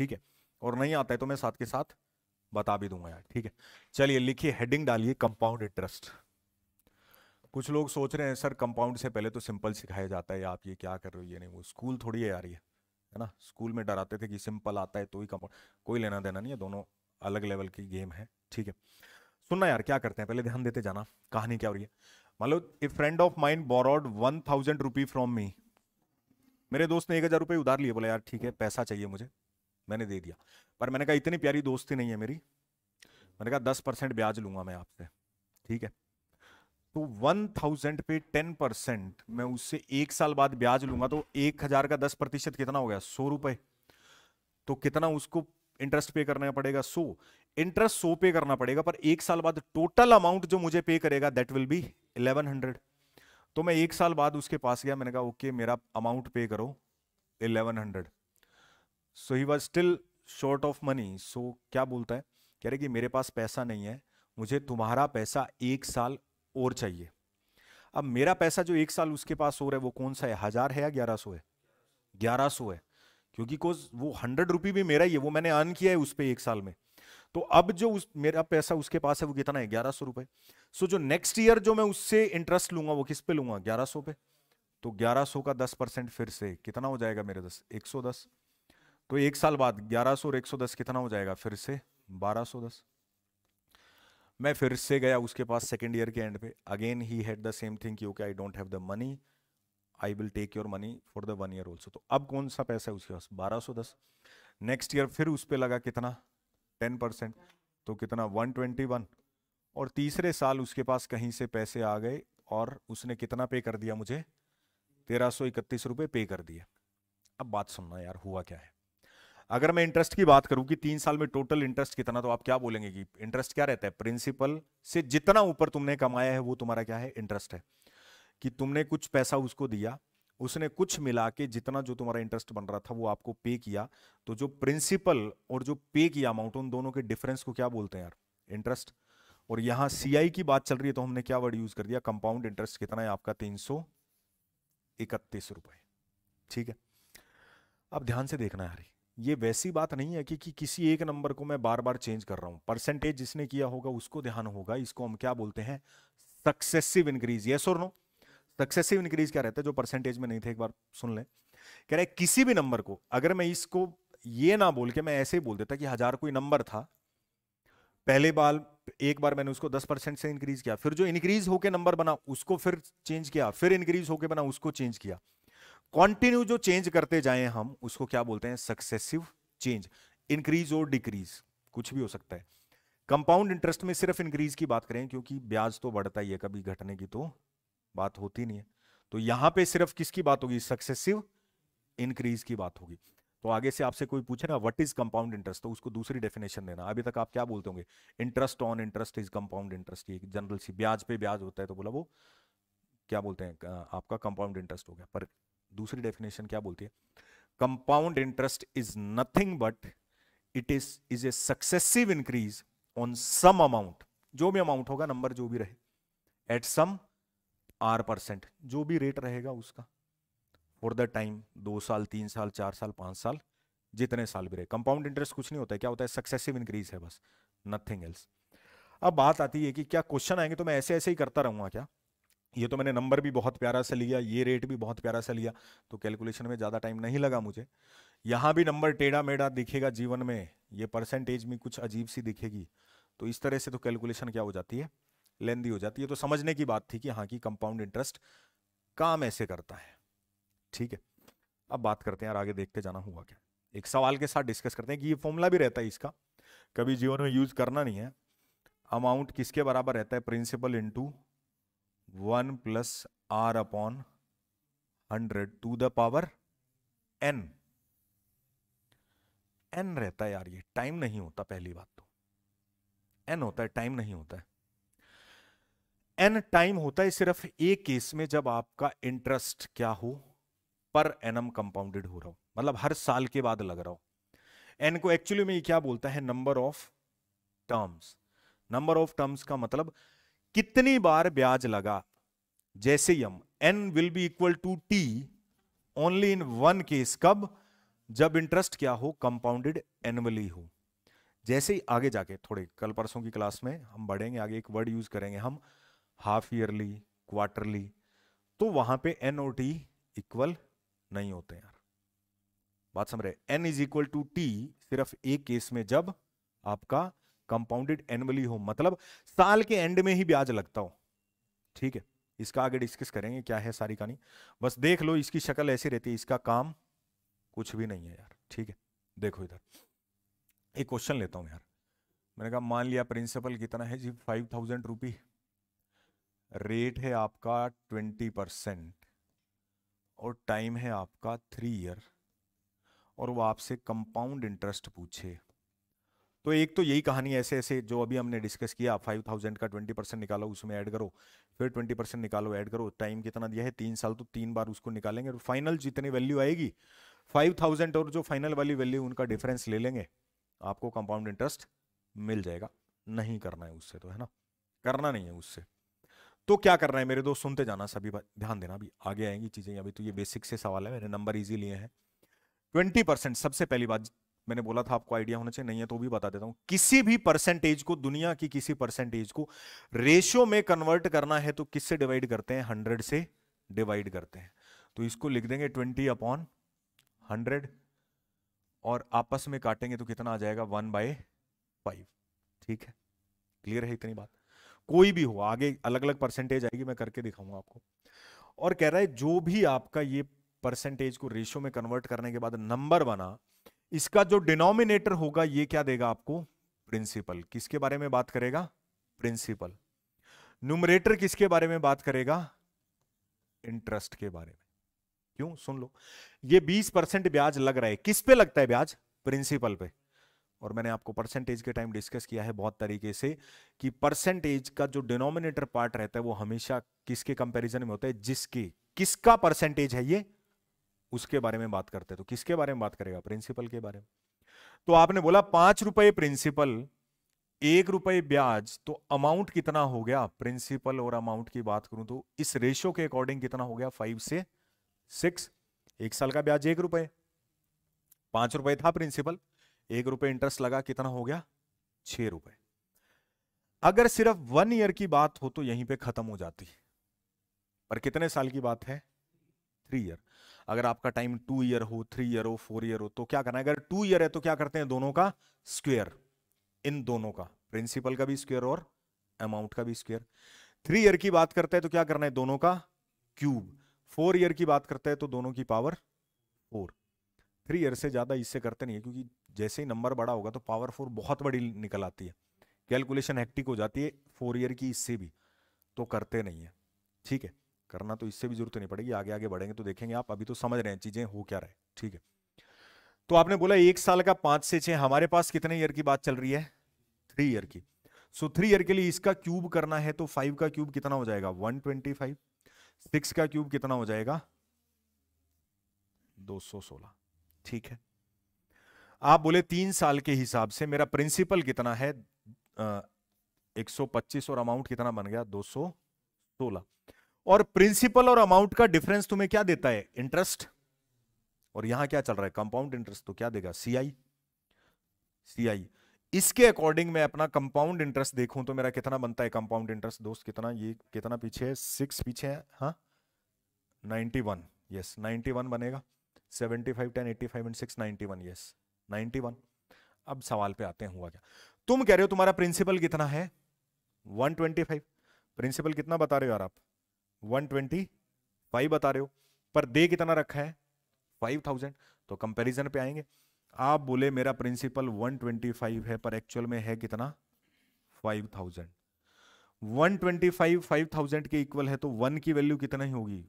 ठीक है और नहीं आता है तो मैं साथ के साथ बता भी दूंगा यार ठीक है चलिए लिखिए हेडिंग डालिए कंपाउंड इंटरेस्ट कुछ लोग सोच रहे हैं सर कंपाउंड से पहले तो सिंपल सिखाया जाता है आप ये क्या कर रहे हो ये नहीं वो स्कूल थोड़ी है यार ये है ना स्कूल में डराते थे कि सिंपल आता है तो ही कंपाउंड कोई लेना देना नहीं है दोनों अलग लेवल की गेम है ठीक है सुनना यार क्या करते हैं पहले ध्यान देते जाना कहानी क्या हो रही है मान लो a friend of mine borrowed one thousand rupee from me मेरे दोस्त ने एक हजार रुपये उधार लिए बोला यार ठीक है पैसा चाहिए मुझे मैंने दे दिया पर मैंने कहा इतनी प्यारी दोस्ती नहीं है मेरी मैंने कहा दस परसेंट ब्याज लूंगा मैं आपसे ठीक है तो वन थाउजेंड पे टेन परसेंट मैं उससे एक साल बाद ब्याज लूंगा तो एक हजार का दस प्रतिशत कितना हो गया सौ रुपए तो कितना उसको इंटरेस्ट पे करना पड़ेगा सो इंटरेस्ट सो पे करना पड़ेगा पर एक साल बाद टोटल अमाउंट जो मुझे पे करेगा that will be eleven hundred तो मैं एक साल बाद उसके पास गया मैंने कहा ओके मेरा अमाउंट पे करो eleven hundred so he was still short of money सो क्या बोलता है कह रहे कि मेरे पास पैसा नहीं है मुझे तुम्हारा पैसा एक साल और चाहिए अब मेरा पैसा जो एक साल उसके पास और है वो कौन सा है हजार है या ग्यारह सौ है ग्यारह सौ है क्योंकि वो हंड्रेड रुपी भी मेरा ही है वो मैंने अर्न किया है उस पर एक साल में तो अब जो उस मेरा पैसा उसके पास है वो कितना है ग्यारह सौ रुपए सो जो नेक्स्ट ईयर जो मैं उससे इंटरेस्ट लूंगा वो किस पे लूंगा ग्यारह सौ पे तो ग्यारह सौ का दस परसेंट फिर से कितना हो जाएगा मेरे दस एक सौ दस तो एक साल बाद 1100 और 110 कितना हो जाएगा फिर से 1210 मैं फिर से गया उसके पास सेकेंड ईयर के एंड पे again he had the same thing okay I don't have the money I will take your money for the one year also तो अब कौन सा पैसा है उसके पास बारह सौ दस नेक्स्ट ईयर फिर उस पर लगा कितना टेन परसेंट तो कितना वन ट्वेंटी वन और तीसरे साल उसके पास कहीं से पैसे आ गए और उसने कितना पे कर दिया मुझे तेरह सौ इकतीस रुपये पे कर दिए अब बात सुनना यार हुआ क्या है अगर मैं इंटरेस्ट की बात करूं कि तीन साल में टोटल इंटरेस्ट कितना तो आप क्या बोलेंगे कि इंटरेस्ट क्या रहता है प्रिंसिपल से जितना ऊपर तुमने कमाया है वो तुम्हारा क्या है इंटरेस्ट है कि तुमने कुछ पैसा उसको दिया उसने कुछ मिला के जितना जो तुम्हारा इंटरेस्ट बन रहा था वो आपको पे किया तो जो प्रिंसिपल और जो पे किया अमाउंट उन दोनों के डिफरेंस को क्या बोलते हैं यार इंटरेस्ट और यहाँ सी की बात चल रही है तो हमने क्या वर्ड यूज कर दिया कंपाउंड इंटरेस्ट कितना है आपका तीन सौ इकतीस रुपए ठीक है अब ध्यान से देखना है हरी ये वैसी बात नहीं है कि, कि किसी एक नंबर को मैं बार बार चेंज कर रहा हूँ परसेंटेज जिसने किया होगा उसको ध्यान होगा इसको हम क्या बोलते हैं सक्सेसिव इंक्रीज यस और नो सक्सेसिव इंक्रीज क्या रहता है जो परसेंटेज में नहीं थे एक बार सुन लें कह रहे किसी भी नंबर को अगर मैं इसको ये ना बोल के मैं ऐसे ही बोल देता कि हजार कोई नंबर था पहले बार एक बार मैंने उसको दस परसेंट से इंक्रीज किया फिर जो इंक्रीज होके नंबर बना उसको फिर चेंज किया फिर इंक्रीज होके बना उसको चेंज किया कॉन्टिन्यू जो चेंज करते जाए हम उसको क्या बोलते हैं सक्सेसिव चेंज इंक्रीज और डिक्रीज कुछ भी हो सकता है कंपाउंड इंटरेस्ट में सिर्फ इंक्रीज की बात करें क्योंकि ब्याज तो बढ़ता ही है कभी घटने की तो बात होती नहीं है तो यहां पे सिर्फ किसकी बात होगी सक्सेसिव इंक्रीज की बात होगी तो आगे से आपसे कोई पूछे ना व्हाट इज कंपाउंड इंटरेस्ट तो उसको दूसरी डेफिनेशन देना अभी तक आप क्या बोलते होंगे interest on interest is compound interest ये जनरल सी ब्याज पे ब्याज होता है तो बोला वो क्या बोलते हैं आपका कंपाउंड इंटरेस्ट हो गया पर दूसरी डेफिनेशन क्या बोलती है compound interest is nothing but it is is a successive increase on some amount जो भी अमाउंट होगा नंबर जो भी रहे एट सम आर परसेंट जो भी रेट रहेगा उसका फॉर द टाइम दो साल तीन साल चार साल पांच साल जितने साल भी रहे कंपाउंड इंटरेस्ट कुछ नहीं होता है क्या होता है सक्सेसिव इंक्रीज है बस नथिंग एल्स अब बात आती है कि क्या क्वेश्चन आएंगे तो मैं ऐसे ऐसे ही करता रहूंगा क्या ये तो मैंने नंबर भी बहुत प्यारा से लिया ये रेट भी बहुत प्यारा से लिया तो कैलकुलेशन में ज़्यादा टाइम नहीं लगा मुझे यहाँ भी नंबर टेढ़ा मेढ़ा दिखेगा जीवन में ये परसेंटेज में कुछ अजीब सी दिखेगी तो इस तरह से तो कैलकुलेशन क्या हो जाती है लेंदी हो जाती है तो समझने की बात थी कि हाँ कि कंपाउंड इंटरेस्ट काम ऐसे करता है ठीक है अब बात करते हैं और आगे देखते जाना हुआ क्या एक सवाल के साथ डिस्कस करते हैं कि ये फॉर्मूला भी रहता है इसका कभी जीवन में यूज करना नहीं है अमाउंट किसके बराबर रहता है principal into one plus R upon hundred to the power N N रहता है यार ये टाइम नहीं होता पहली बात तो एन होता है टाइम नहीं होता है एन टाइम होता है सिर्फ एक केस में जब आपका इंटरेस्ट क्या हो पर एनम कंपाउंडेड हो रहा हो मतलब हर साल के बाद लग रहा हो एन को एक्चुअली में ये क्या बोलता है number of terms number of terms का मतलब कितनी बार ब्याज लगा जैसे ही हम N will be equal to T only in one case कब जब इंटरेस्ट क्या हो कंपाउंडेड एनुअली हो जैसे ही आगे जाके थोड़े कल परसों की क्लास में हम बढ़ेंगे आगे एक वर्ड यूज करेंगे हम हाफ ईयरली क्वार्टरली तो वहां पे एन और टी इक्वल नहीं होते यार बात समझ रहे N is equal to T सिर्फ एक केस में जब आपका कंपाउंडेड एनुअली हो मतलब साल के एंड में ही ब्याज लगता हो ठीक है इसका आगे डिस्कस करेंगे क्या है सारी कहानी बस देख लो इसकी शक्ल ऐसी रहती है इसका काम कुछ भी नहीं है यार ठीक है देखो इधर एक क्वेश्चन लेता हूँ यार मैंने कहा मान लिया प्रिंसिपल कितना है जी फाइव थाउजेंड रुपी रेट है आपका ट्वेंटी परसेंट और टाइम है आपका थ्री ईयर और वो आपसे कंपाउंड इंटरेस्ट पूछे तो एक तो यही कहानी ऐसे ऐसे जो अभी हमने डिस्कस किया फाइव थाउजेंड का ट्वेंटी परसेंट निकालो उसमें ऐड करो फिर ट्वेंटी परसेंट निकालो ऐड करो टाइम कितना दिया है तीन साल तो तीन बार उसको निकालेंगे और फाइनल जितनी वैल्यू आएगी फाइव थाउजेंड और जो फाइनल वाली वैल्यू उनका डिफरेंस ले लेंगे आपको कंपाउंड इंटरेस्ट मिल जाएगा नहीं करना है उससे तो है ना करना नहीं है उससे तो क्या करना है मेरे दोस्त सुनते जाना सभी ध्यान देना अभी आगे आएंगी चीज़ें अभी तो ये बेसिक से सवाल है मेरे नंबर ईजी लिए हैं ट्वेंटी परसेंट सबसे पहली बात मैंने बोला था आपको आइडिया होना चाहिए नहीं है तो भी बता देता हूं किसी भी परसेंटेज को दुनिया की किसी परसेंटेज को रेशियो में कन्वर्ट करना है तो किससे डिवाइड करते हैं हंड्रेड से डिवाइड करते हैं तो इसको लिख देंगे ट्वेंटी अपॉन हंड्रेड और आपस में काटेंगे तो कितना आ जाएगा वन बाय फाइव ठीक है क्लियर है इतनी बात कोई भी हो आगे अलग अलग परसेंटेज आएगी मैं करके दिखाऊंगा आपको और कह रहा है जो भी आपका ये परसेंटेज को रेशियो में कन्वर्ट करने के बाद नंबर बना इसका जो डिनोमिनेटर होगा ये क्या देगा आपको प्रिंसिपल किसके बारे में बात करेगा प्रिंसिपल न्यूमरेटर किसके बारे में बात करेगा इंटरेस्ट के बारे में क्यों सुन लो ये 20 परसेंट ब्याज लग रहा है किस पे लगता है ब्याज प्रिंसिपल पे और मैंने आपको परसेंटेज के टाइम डिस्कस किया है बहुत तरीके से कि परसेंटेज का जो डिनोमिनेटर पार्ट रहता है वो हमेशा किसके कंपैरिजन में होता है जिसके किसका परसेंटेज है ये उसके बारे में बात करते तो किसके बारे में बात करेगा प्रिंसिपल के बारे में तो आपने बोला पांच रुपए प्रिंसिपल एक रुपए ब्याज तो अमाउंट कितना हो गया प्रिंसिपल और अमाउंट की बात करूं तो इस रेशो के अकॉर्डिंग कितना हो गया फाइव से सिक्स एक साल का ब्याज एक रुपए पांच रुपए था प्रिंसिपल एक रुपए इंटरेस्ट लगा कितना हो गया छह रुपए अगर सिर्फ वन ईयर की बात हो तो यहीं पे खत्म हो जाती है पर कितने साल की बात है थ्री ईयर अगर आपका टाइम टू ईयर हो थ्री ईयर हो फोर ईयर हो तो क्या करना है अगर टू ईयर है तो क्या करते हैं दोनों का स्क्वेयर इन दोनों का प्रिंसिपल का भी स्क्वेयर और अमाउंट का भी स्क्वेयर थ्री ईयर की बात करते हैं तो क्या करना है दोनों का क्यूब फोर ईयर की बात करते हैं तो दोनों की पावर फोर थ्री ईयर से ज़्यादा इससे करते नहीं है क्योंकि जैसे ही नंबर बड़ा होगा तो पावर फोर बहुत बड़ी निकल आती है कैलकुलेशन हेक्टिक हो जाती है फोर ईयर की इससे भी तो करते नहीं है ठीक है करना तो इससे भी जरूरत नहीं पड़ेगी आगे आगे बढ़ेंगे तो देखेंगे आप अभी तो समझ रहे हैं चीजें हो क्या रहे ठीक है तो आपने बोला एक साल का पांच से छह हमारे पास कितने ईयर की बात चल रही है थ्री ईयर की सो थ्री ईयर के लिए इसका क्यूब करना है तो फाइव का क्यूब कितना हो जाएगा वन ट्वेंटी फाइव सिक्स का क्यूब कितना हो जाएगा दो सौ सोलह ठीक है आप बोले तीन साल के हिसाब से मेरा प्रिंसिपल कितना है एक सौ पच्चीस और अमाउंट कितना बन गया दो सौ सोलह और प्रिंसिपल और अमाउंट का डिफरेंस तुम्हें क्या देता है इंटरेस्ट और यहां क्या चल रहा है कंपाउंड इंटरेस्ट तो क्या देगा सीआई सीआई इसके अकॉर्डिंग मैं अपना कंपाउंड इंटरेस्ट देखूं तो मेरा कितना बनता है कंपाउंड इंटरेस्ट दोस्त कितना ये कितना पीछे है सिक्स पीछे है हाँ ninety one yes ninety one बनेगा seventy five ten eighty five and six ninety one yes ninety one अब सवाल पे आते हैं हुआ क्या तुम कह रहे हो तुम्हारा प्रिंसिपल कितना है वन ट्वेंटी फाइव प्रिंसिपल कितना बता रहे हो यार आप वन ट्वेंटी फाइव बता रहे हो पर दे कितना रखा है फाइव थाउजेंड तो कंपैरिजन पे आएंगे आप बोले मेरा प्रिंसिपल वन ट्वेंटी फाइव है पर एक्चुअल में है कितना five thousand one twenty five five thousand के इक्वल है तो वन की वैल्यू कितना ही होगी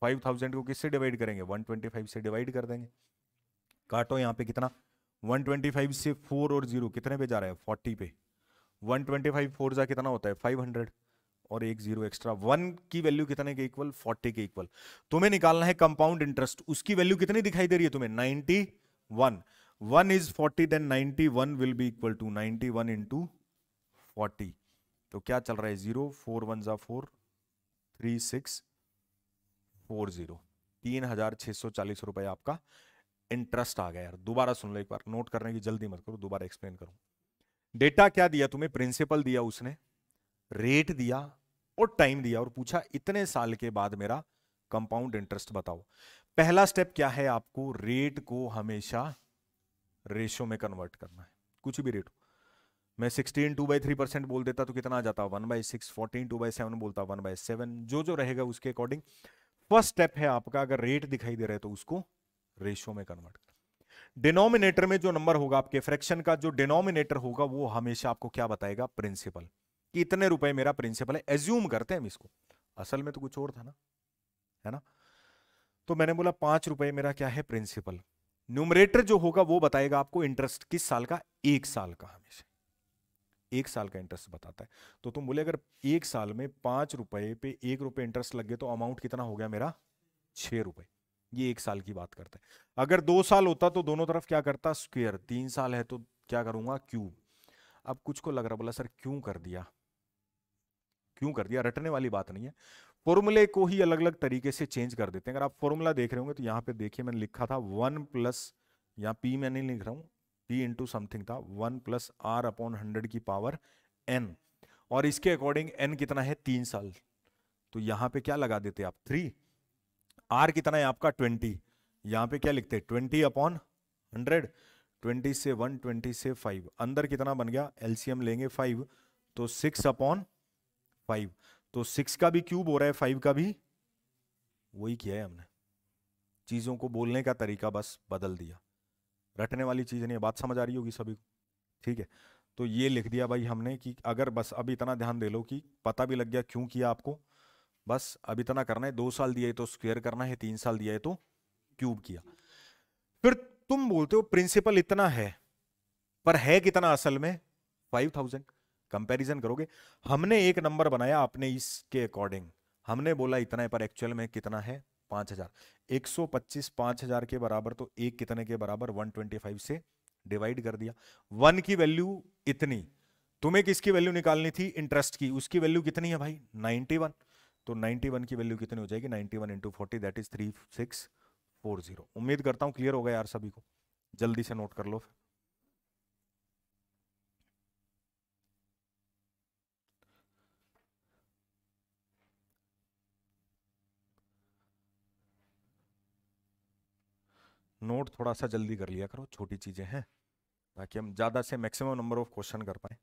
फाइव थाउजेंड को किससे डिवाइड करेंगे वन ट्वेंटी फाइव से डिवाइड कर देंगे काटो यहाँ पे कितना वन ट्वेंटी फाइव से फोर और जीरो कितने पे जा रहा है फोर्टी पे वन ट्वेंटी फाइव फोर जा कितना होता है फाइव हंड्रेड और एक जीरो एक्स्ट्रा वन की वैल्यू कितने के इक्वल फोर्टी के इक्वल तुम्हें निकालना है कंपाउंड इंटरेस्ट उसकी वैल्यू कितनी दिखाई दे रही है तुम्हें ninety one one is forty then ninety one will be equal to ninety one into forty तो क्या चल रहा है जीरो फोर वन जा four three six four zero तीन हजार छह सौ चालीस रुपए आपका इंटरेस्ट आ गया यार दोबारा सुन लो एक बार नोट करने की जल्दी मत करो दोबारा एक्सप्लेन करो डेटा क्या दिया तुम्हें प्रिंसिपल दिया उसने रेट दिया और टाइम दिया और पूछा इतने साल के बाद मेरा कंपाउंड इंटरेस्ट बताओ पहला स्टेप क्या है आपको रेट को हमेशा रेशो में कन्वर्ट करना है कुछ भी रेट हो मैं sixteen two by three percent बोल देता तो कितना आ जाता one by six fourteen two by seven बोलता वन बाई सेवन जो जो रहेगा उसके अकॉर्डिंग फर्स्ट स्टेप है आपका अगर रेट दिखाई दे रहा है तो उसको रेशो में कन्वर्ट करना डिनोमिनेटर में जो नंबर होगा आपके फ्रैक्शन का जो डिनोमिनेटर होगा वो हमेशा आपको क्या बताएगा प्रिंसिपल कि इतने रुपए मेरा प्रिंसिपल है एज्यूम करते हैं हम इसको असल में तो कुछ और था ना है ना तो मैंने बोला पांच रुपए मेरा क्या है प्रिंसिपल न्यूमरेटर जो होगा वो बताएगा आपको इंटरेस्ट किस साल का एक साल का हमेशा एक साल का इंटरेस्ट बताता है तो तुम बोले अगर एक साल में पांच रुपए पे एक रुपए इंटरेस्ट लग गए तो अमाउंट कितना हो गया मेरा छह रुपए ये एक साल की बात करता है अगर दो साल होता तो दोनों तरफ क्या करता स्क्वेयर तीन साल है तो क्या करूंगा क्यूब अब कुछ को लग रहा बोला सर क्यों कर दिया क्यों कर दिया रटने वाली बात नहीं है फॉर्मूले को ही अलग अलग तरीके से चेंज कर देते हैं अगर आप फॉर्मूला देख रहे होंगे तो यहाँ पे देखिए मैंने लिखा था वन प्लस यहाँ पी मैं नहीं लिख रहा हूँ पी इंटू समथिंग था one plus R upon hundred की पावर एन और इसके अकॉर्डिंग एन कितना है तीन साल तो यहाँ पे क्या लगा देते आप थ्री आर कितना है आपका ट्वेंटी यहाँ पे क्या लिखते ट्वेंटी अपॉन हंड्रेड ट्वेंटी से वन ट्वेंटी से फाइव अंदर कितना बन गया एलसीएम लेंगे फाइव तो सिक्स अपॉन फाइव तो सिक्स का भी क्यूब हो रहा है फाइव का भी वही किया है हमने चीज़ों को बोलने का तरीका बस बदल दिया रटने वाली चीज़ नहीं बात समझ आ रही होगी सभी को ठीक है तो ये लिख दिया भाई हमने कि अगर बस अब इतना ध्यान दे लो कि पता भी लग गया क्यों किया आपको बस अब इतना करना है दो साल दिया है तो स्क्वेयर करना है तीन साल दिया है तो क्यूब किया फिर तुम बोलते हो प्रिंसिपल इतना है पर है कितना असल में फाइव थाउजेंड कंपैरिजन करोगे हमने एक नंबर बनाया अपने इसके अकॉर्डिंग हमने बोला इतना है पर एक्चुअल में कितना है पाँच हज़ार एक सौ पच्चीस पाँच हज़ार के बराबर तो एक कितने के बराबर वन ट्वेंटी फाइव से डिवाइड कर दिया वन की वैल्यू इतनी तुम्हें किसकी वैल्यू निकालनी थी इंटरेस्ट की उसकी वैल्यू कितनी है भाई नाइन्टी वन तो नाइन्टी वन की वैल्यू कितनी हो जाएगी ninety one into forty that is three six four zero उम्मीद करता हूँ क्लियर हो गया यार सभी को जल्दी से नोट कर लो फिर नोट थोड़ा सा जल्दी कर लिया करो छोटी चीज़ें हैं ताकि हम ज़्यादा से मैक्सिमम नंबर ऑफ क्वेश्चन कर पाए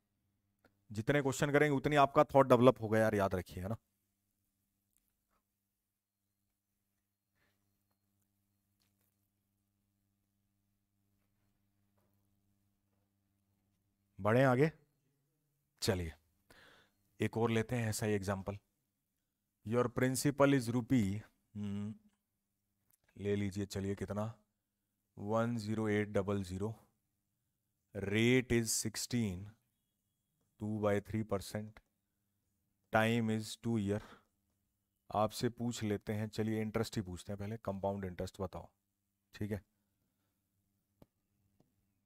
जितने क्वेश्चन करेंगे उतनी आपका थॉट डेवलप होगा यार याद रखिए है ना बढ़े आगे चलिए एक और लेते हैं ऐसा ही example your principal is rupee ले लीजिए चलिए कितना one zero eight double zero rate is sixteen two by three percent time is two year आपसे पूछ लेते हैं चलिए इंटरेस्ट ही पूछते हैं पहले कंपाउंड इंटरेस्ट बताओ ठीक है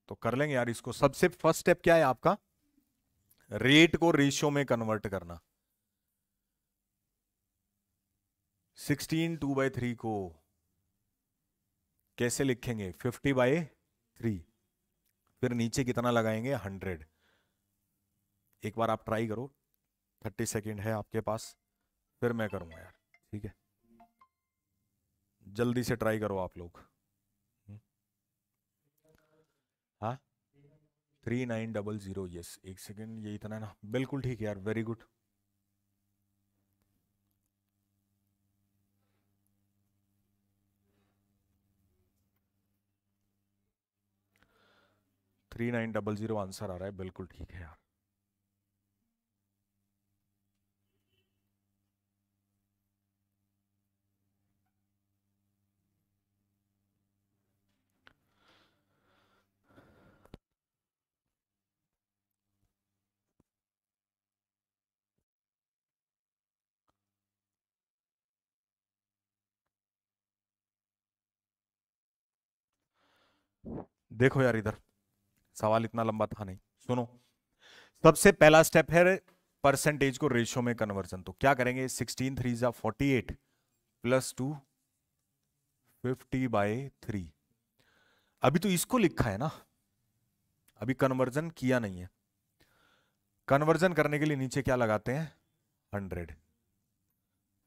तो कर लेंगे यार इसको सबसे फर्स्ट स्टेप क्या है आपका रेट को रेशियो में कन्वर्ट करना सिक्सटीन टू बाई थ्री को कैसे लिखेंगे फिफ्टी बाई थ्री फिर नीचे कितना लगाएंगे हंड्रेड एक बार आप ट्राई करो थर्टी सेकेंड है आपके पास फिर मैं करूँगा यार ठीक है जल्दी से ट्राई करो आप लोग हम्म. हाँ three nine double zero yes एक सेकेंड ये इतना ना बिल्कुल ठीक है यार very good three nine double zero answer आ रहा है बिल्कुल ठीक है यार देखो यार इधर सवाल इतना लंबा था नहीं सुनो सबसे पहला स्टेप है परसेंटेज को रेशियो में कन्वर्जन तो क्या करेंगे सिक्सटीन थ्री जा forty eight plus two fifty by three अभी तो इसको लिखा है ना अभी कन्वर्जन किया नहीं है कन्वर्जन करने के लिए नीचे क्या लगाते हैं हंड्रेड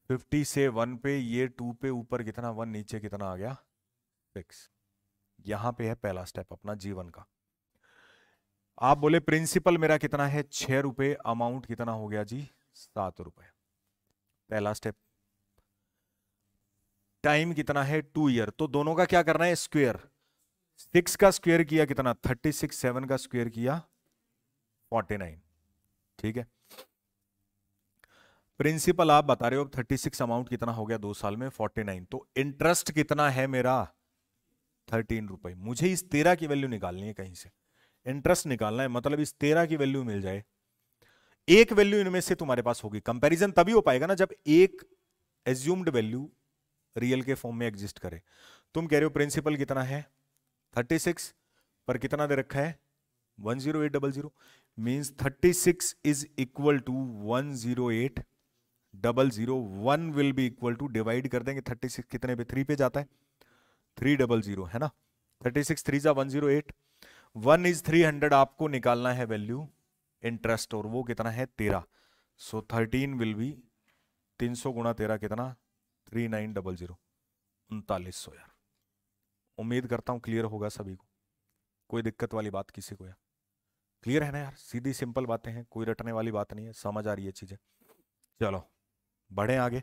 फिफ्टी से वन पे ये टू पे ऊपर कितना वन नीचे कितना आ गया सिक्स यहां पे है पहला स्टेप अपना जीवन का आप बोले प्रिंसिपल मेरा कितना है छह रुपए अमाउंट कितना हो गया जी सात रुपए पहला स्टेप टाइम कितना है टू ईयर तो दोनों का क्या करना है स्क्वेयर सिक्स का स्क्वेयर किया कितना थर्टी सिक्स सेवन का स्क्वेयर किया फोर्टी नाइन ठीक है प्रिंसिपल आप बता रहे हो थर्टी सिक्स अमाउंट कितना हो गया दो साल में फोर्टी नाइन तो इंटरेस्ट कितना है मेरा थर्टीन रुपए मुझे इस तेरह की वैल्यू निकालनी है कहीं से इंटरेस्ट निकालना है मतलब इस तेरह की वैल्यू मिल जाए एक वैल्यू इनमें से तुम्हारे पास होगी कंपैरिजन तभी हो पाएगा ना जब एक एज्यूम्ड वैल्यू रियल के फॉर्म में एग्जिस्ट करे तुम कह रहे हो प्रिंसिपल कितना है 36 पर कितना दे रखा है 10800 zero eight double zero means thirty six is equal to one zero eight double zero one will be equal to divide कर देंगे थर्टी सिक्स कितने पे थ्री पे जाता है थ्री डबल जीरो है ना थर्टी सिक्स थ्री जा one zero eight one is three hundred आपको निकालना है वैल्यू इंटरेस्ट और वो कितना है तेरह सो थर्टीन विल बी तीन सौ गुणा तेरह कितना थ्री नाइन डबल जीरो उनतालीस सौ यार उम्मीद करता हूँ क्लियर होगा सभी को कोई दिक्कत वाली बात किसी को यार क्लियर है ना यार सीधी सिंपल बातें हैं कोई रटने वाली बात नहीं है समझ आ रही है चीज़ें चलो बढ़े आगे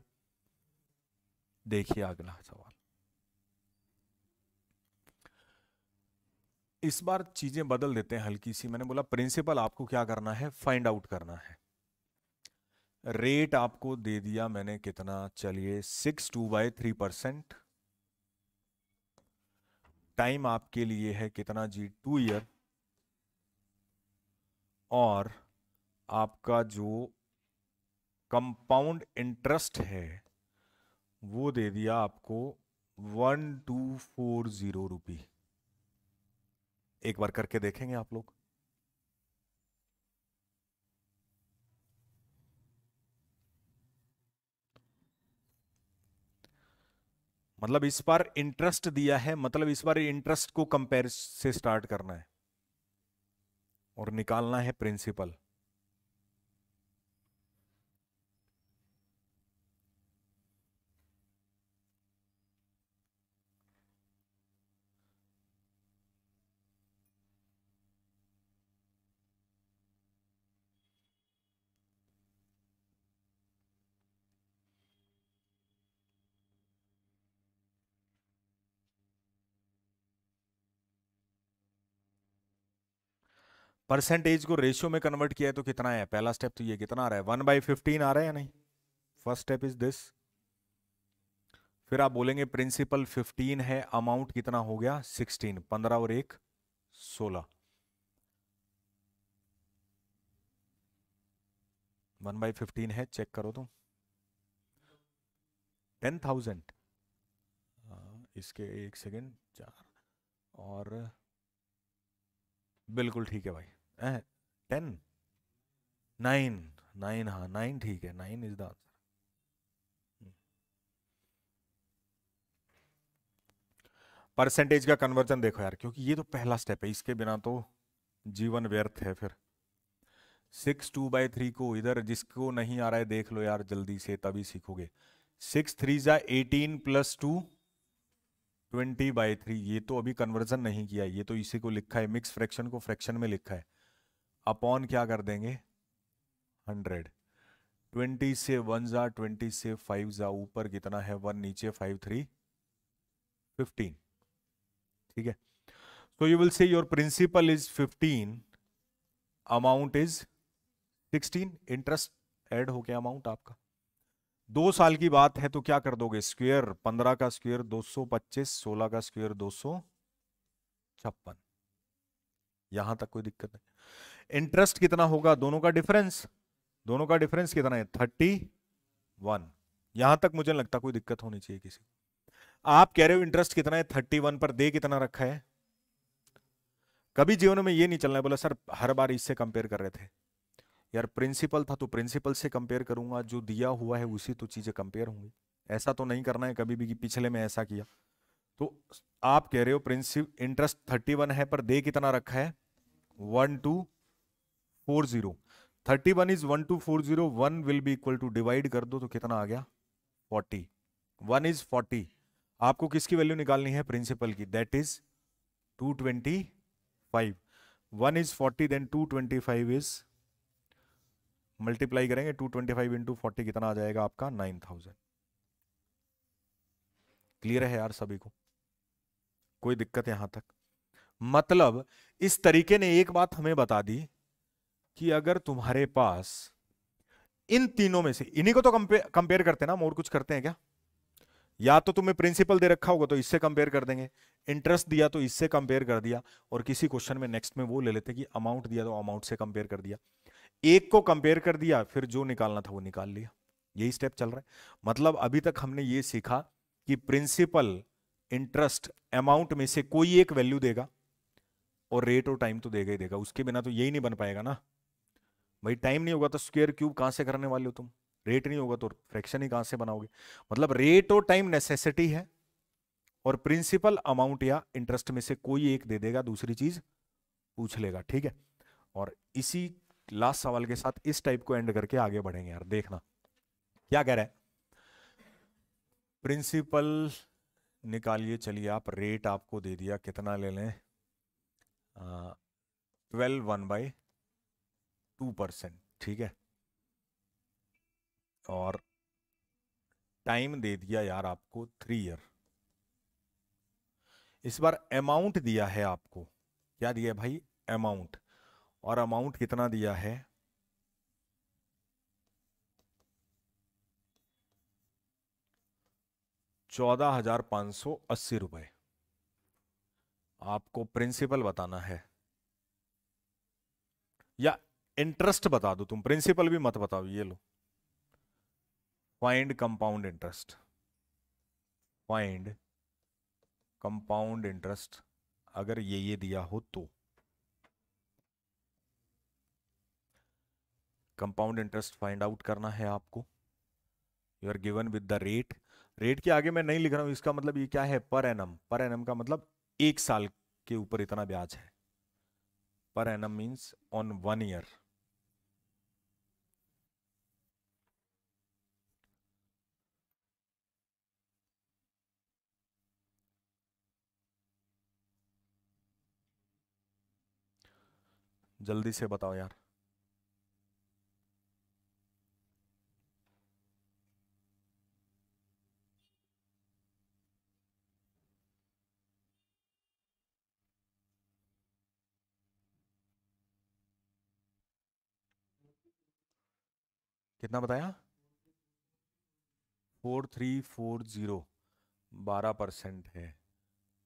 देखिए अगला सवाल इस बार चीज़ें बदल देते हैं हल्की सी मैंने बोला प्रिंसिपल आपको क्या करना है फाइंड आउट करना है रेट आपको दे दिया मैंने कितना चलिए six two by three percent time आपके लिए है कितना जी टू ईयर और आपका जो कंपाउंड इंटरेस्ट है वो दे दिया आपको one two four zero rupee एक बार करके देखेंगे आप लोग मतलब इस बार इंटरेस्ट दिया है मतलब इस बार इंटरेस्ट को कंपेयर से स्टार्ट करना है और निकालना है प्रिंसिपल परसेंटेज को रेशियो में कन्वर्ट किया है तो कितना है पहला स्टेप तो ये कितना आ रहा है वन बाई फिफ्टीन आ रहा है या नहीं फर्स्ट स्टेप इज दिस फिर आप बोलेंगे प्रिंसिपल फिफ्टीन है अमाउंट कितना हो गया सिक्सटीन पंद्रह और एक सोलह वन बाई फिफ्टीन है चेक करो तुम टेन थाउजेंड इसके एक सेकेंड चार और बिल्कुल ठीक है भाई टेन नाइन नाइन हाँ नाइन ठीक है nine is the answer percentage का कन्वर्जन देखो यार क्योंकि ये तो पहला स्टेप है इसके बिना तो जीवन व्यर्थ है फिर सिक्स टू बाई थ्री को इधर जिसको नहीं आ रहा है देख लो यार जल्दी से तभी सीखोगे सिक्स थ्री जा eighteen plus two twenty by three ये तो अभी कन्वर्जन नहीं किया ये तो इसी को लिखा है मिक्स फ्रैक्शन को फ्रैक्शन में लिखा है अपॉन क्या कर देंगे हंड्रेड ट्वेंटी से वन जा ट्वेंटी से फाइव जा ऊपर कितना है वन नीचे फाइव थ्री फिफ्टीन ठीक है so you will say your principal is fifteen amount is sixteen interest add हो गया अमाउंट आपका दो साल की बात है तो क्या कर दोगे स्क्वेयर पंद्रह का स्क्वेयर दो सौ पच्चीस सोलह का स्क्वेयर दो सौ छप्पन यहां तक कोई दिक्कत नहीं इंटरेस्ट कितना होगा दोनों का डिफरेंस दोनों का डिफरेंस कितना है थर्टी वन यहां तक मुझे लगता कोई दिक्कत होनी चाहिए किसी को आप कह रहे हो इंटरेस्ट कितना है थर्टी वन पर दे कितना रखा है कभी जीवन में ये नहीं चलना है बोला सर हर बार इससे कंपेयर कर रहे थे यार प्रिंसिपल था तो प्रिंसिपल से कंपेयर करूंगा जो दिया हुआ है उसी तो चीज़ें कंपेयर होंगी ऐसा तो नहीं करना है कभी भी कि पिछले में ऐसा किया तो आप कह रहे हो प्रिंसिप इंटरेस्ट थर्टी वन है पर दे कितना रखा है one two four zero thirty one is one two four zero one will be equal to divide कर दो तो कितना आ गया फोर्टी वन इज फोर्टी आपको किसकी वैल्यू निकालनी है प्रिंसिपल की that is two twenty five one is forty then two twenty five is multiply करेंगे two twenty five into forty कितना आ जाएगा आपका नाइन थाउजेंड क्लियर है यार सभी को कोई दिक्कत यहां तक मतलब इस तरीके ने एक बात हमें बता दी कि अगर तुम्हारे पास इन तीनों में से इन्हीं को तो कंपेयर करते हैं ना हम और कुछ करते हैं क्या या तो तुम्हें प्रिंसिपल दे रखा होगा तो इससे कंपेयर कर देंगे इंटरेस्ट दिया तो इससे कंपेयर कर दिया और किसी क्वेश्चन में नेक्स्ट में वो ले लेते कि अमाउंट दिया तो अमाउंट से कंपेयर कर दिया एक को कंपेयर कर दिया फिर जो निकालना था वो निकाल लिया यही स्टेप चल रहा है मतलब अभी तक हमने ये सीखा कि प्रिंसिपल इंटरेस्ट अमाउंट में से कोई एक वैल्यू देगा और रेट और टाइम तो देगा ही देगा उसके बिना तो यही नहीं बन पाएगा ना भाई टाइम नहीं होगा तो स्क्वेयर क्यूब कहां से करने वाले हो तुम रेट नहीं होगा तो फ्रैक्शन ही कहां से बनाओगे मतलब रेट और टाइम नेसेसिटी है और प्रिंसिपल अमाउंट या इंटरेस्ट में से कोई एक दे देगा दूसरी चीज पूछ लेगा ठीक है और इसी लास्ट सवाल के साथ इस टाइप को एंड करके आगे बढ़ेंगे यार देखना क्या कह रहे प्रिंसिपल निकालिए चलिए आप रेट आपको दे दिया कितना ले लें twelve one by two percent ठीक है और टाइम दे दिया यार आपको थ्री ईयर इस बार अमाउंट दिया है आपको क्या दिया भाई अमाउंट और अमाउंट कितना दिया है चौदह हजार पांच सौ अस्सी रुपए आपको प्रिंसिपल बताना है या इंटरेस्ट बता दो तुम प्रिंसिपल भी मत बताओ ये लो find compound interest find compound interest अगर ये ये दिया हो तो कंपाउंड इंटरेस्ट फाइंड आउट करना है आपको you are given with the rate rate के आगे मैं नहीं लिख रहा हूँ इसका मतलब ये क्या है पर एनम पर एनम का मतलब एक साल के ऊपर इतना ब्याज है per annum means on one year जल्दी से बताओ यार कितना बताया फोर थ्री फोर जीरो बारह परसेंट है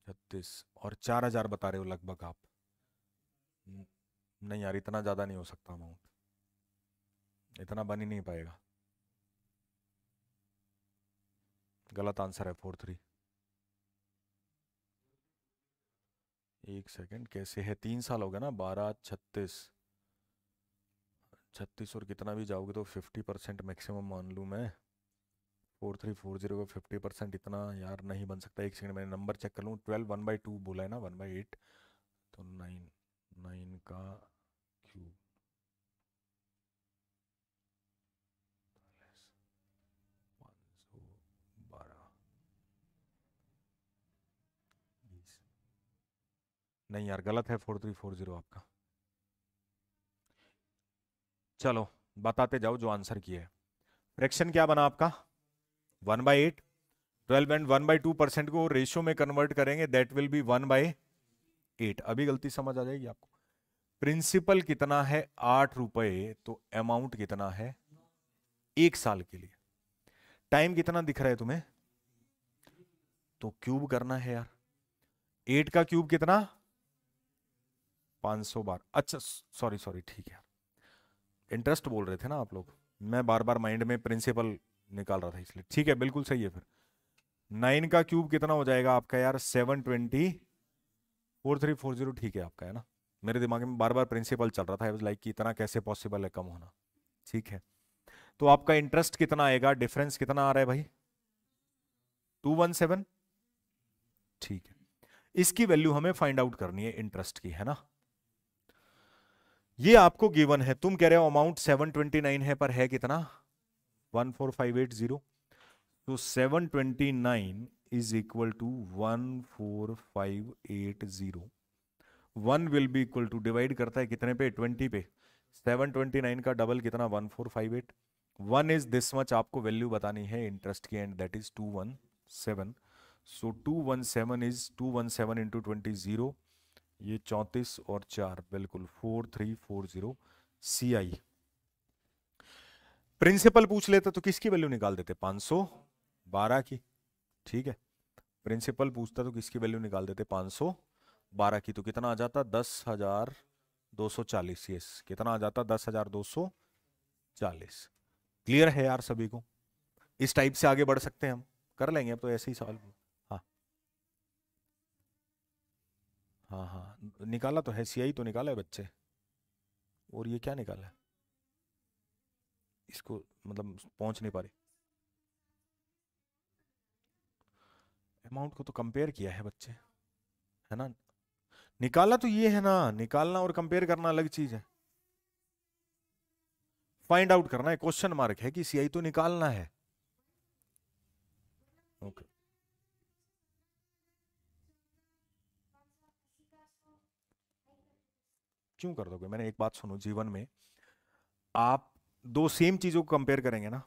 छत्तीस और चार हजार बता रहे हो लगभग आप नहीं यार इतना ज़्यादा नहीं हो सकता अमाउंट इतना बन ही नहीं पाएगा गलत आंसर है फोर थ्री एक सेकंड कैसे है तीन साल हो गया ना बारह छत्तीस छत्तीस और कितना भी जाओगे तो फिफ्टी परसेंट मैक्सिमम मान लूँ मैं फोर थ्री फोर जीरो का फिफ्टी परसेंट इतना यार नहीं बन सकता एक सेकंड मैंने नंबर चेक कर लूँ ट्वेल्व वन बाई टू बोला है ना वन बाई एट तो नाइन नाइन का क्यूब नहीं यार गलत है फोर थ्री फोर जीरो आपका चलो बताते जाओ जो आंसर किया है फ्रैक्शन क्या बना आपका one by eight twelve and one by two percent को रेशियो में कन्वर्ट करेंगे that will be one by eight अभी गलती समझ आ जाएगी आपको प्रिंसिपल कितना है आठ रुपए तो अमाउंट कितना है एक साल के लिए टाइम कितना दिख रहा है तुम्हें तो क्यूब करना है यार एट का क्यूब कितना पांच सौ बार अच्छा सॉरी सॉरी ठीक है इंटरेस्ट बोल रहे थे ना आप लोग मैं बार बार माइंड में प्रिंसिपल निकाल रहा था इसलिए ठीक है बिल्कुल सही है फिर नाइन का क्यूब कितना हो जाएगा आपका यार seven twenty four three four zero ठीक है आपका है ना मेरे दिमाग में बार बार प्रिंसिपल चल रहा था वाज लाइक कि इतना कैसे पॉसिबल है कम होना ठीक है तो आपका इंटरेस्ट कितना आएगा डिफरेंस कितना आ रहा है भाई टू वन सेवन ठीक है इसकी वैल्यू हमें फाइंड आउट करनी है इंटरेस्ट की है ना ये आपको गिवन है तुम कह रहे हो अमाउंट 729 है पर है कितना 14580 तो 729 is equal to 14580 one will be equal to divide करता है कितने पे 20 पे 729 का डबल कितना 1458 four five eight one is this much आपको वैल्यू बतानी है इंटरेस्ट की and that is 217 so 217 is 217 one into 20 zero ये चौंतीस और चार बिल्कुल four three four zero C I principal पूछ लेते तो किसकी वैल्यू निकाल देते पाँच सौ बारह की ठीक है प्रिंसिपल पूछता तो किसकी वैल्यू निकाल देते पांच सौ बारह की तो कितना आ जाता दस हजार दो सौ चालीस यस कितना आ जाता दस हजार दो सौ चालीस क्लियर है यार सभी को इस टाइप से आगे बढ़ सकते हैं हम कर लेंगे अब तो ऐसे ही सॉल्व हाँ हाँ निकाला तो है सीआई तो निकाला है बच्चे और ये क्या निकाला है इसको मतलब पहुंच नहीं पा रही अमाउंट को तो कंपेयर किया है बच्चे है ना निकाला तो ये है ना निकालना और कंपेयर करना अलग चीज है फाइंड आउट करना है क्वेश्चन मार्क है कि सीआई तो निकालना है ओके okay. क्यों कर दोगे मैंने एक बात सुनो जीवन में आप दो सेम चीज़ों को कंपेयर करेंगे ना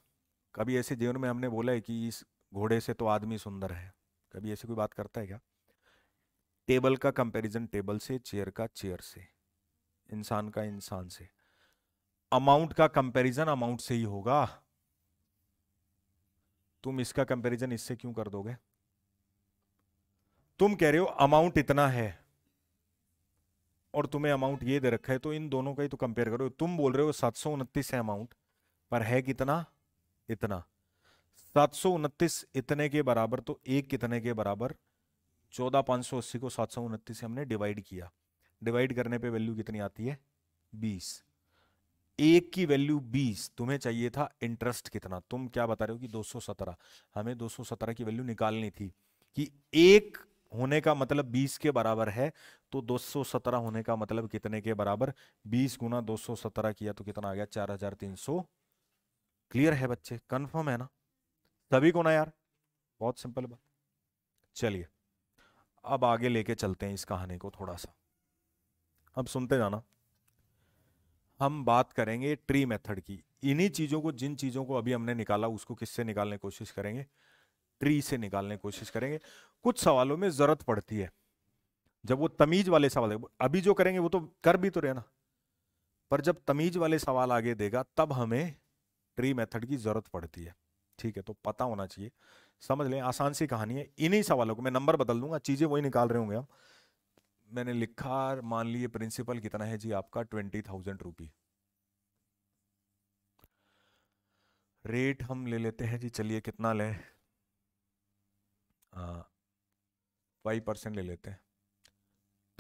कभी ऐसे जीवन में हमने बोला है कि इस घोड़े से तो आदमी सुंदर है कभी ऐसी कोई बात करता है क्या टेबल का कंपैरिजन टेबल से चेयर का चेयर से इंसान का इंसान से अमाउंट का कंपैरिजन अमाउंट से ही होगा तुम इसका कंपैरिजन इससे क्यों कर दोगे तुम कह रहे हो अमाउंट इतना है और तुम्हें अमाउंट ये दे रखा है तो इन दोनों का ही तो कंपेयर करो तुम बोल रहे हो सात सौ उनतीस है अमाउंट पर है कितना इतना सात सौ उनतीस इतने के बराबर तो एक कितने के बराबर चौदह पाँच सौ अस्सी को सात सौ उनतीस से हमने डिवाइड किया डिवाइड करने पे वैल्यू कितनी आती है बीस एक की वैल्यू बीस तुम्हें चाहिए था इंटरेस्ट कितना तुम क्या बता रहे हो कि दो सौ सत्रह हमें दो सौ सत्रह की वैल्यू निकालनी थी कि एक होने का मतलब 20 के बराबर है तो 217 होने का मतलब कितने के बराबर 20 गुना 217 किया तो कितना आ गया 4300 क्लियर है बच्चे कंफर्म है ना सभी को ना यार बहुत सिंपल बात चलिए अब आगे लेके चलते हैं इस कहानी को थोड़ा सा अब सुनते जाना हम बात करेंगे ट्री मेथड की इन्हीं चीज़ों को जिन चीज़ों को अभी हमने निकाला उसको किससे निकालने की कोशिश करेंगे ट्री से निकालने की कोशिश करेंगे कुछ सवालों में जरूरत पड़ती है जब वो तमीज वाले सवाल अभी जो करेंगे वो तो कर भी तो रहे ना पर जब तमीज वाले सवाल आगे देगा तब हमें ट्री मेथड की जरूरत पड़ती है ठीक है तो पता होना चाहिए समझ लें आसान सी कहानी है इन्हीं सवालों को मैं नंबर बदल दूंगा चीजें वही निकाल रहे होंगे हम मैंने लिखा मान लिए प्रिंसिपल कितना है जी आपका ट्वेंटी थाउजेंड रुपी रेट हम ले लेते हैं जी चलिए कितना लें वाई परसेंट ले लेते हैं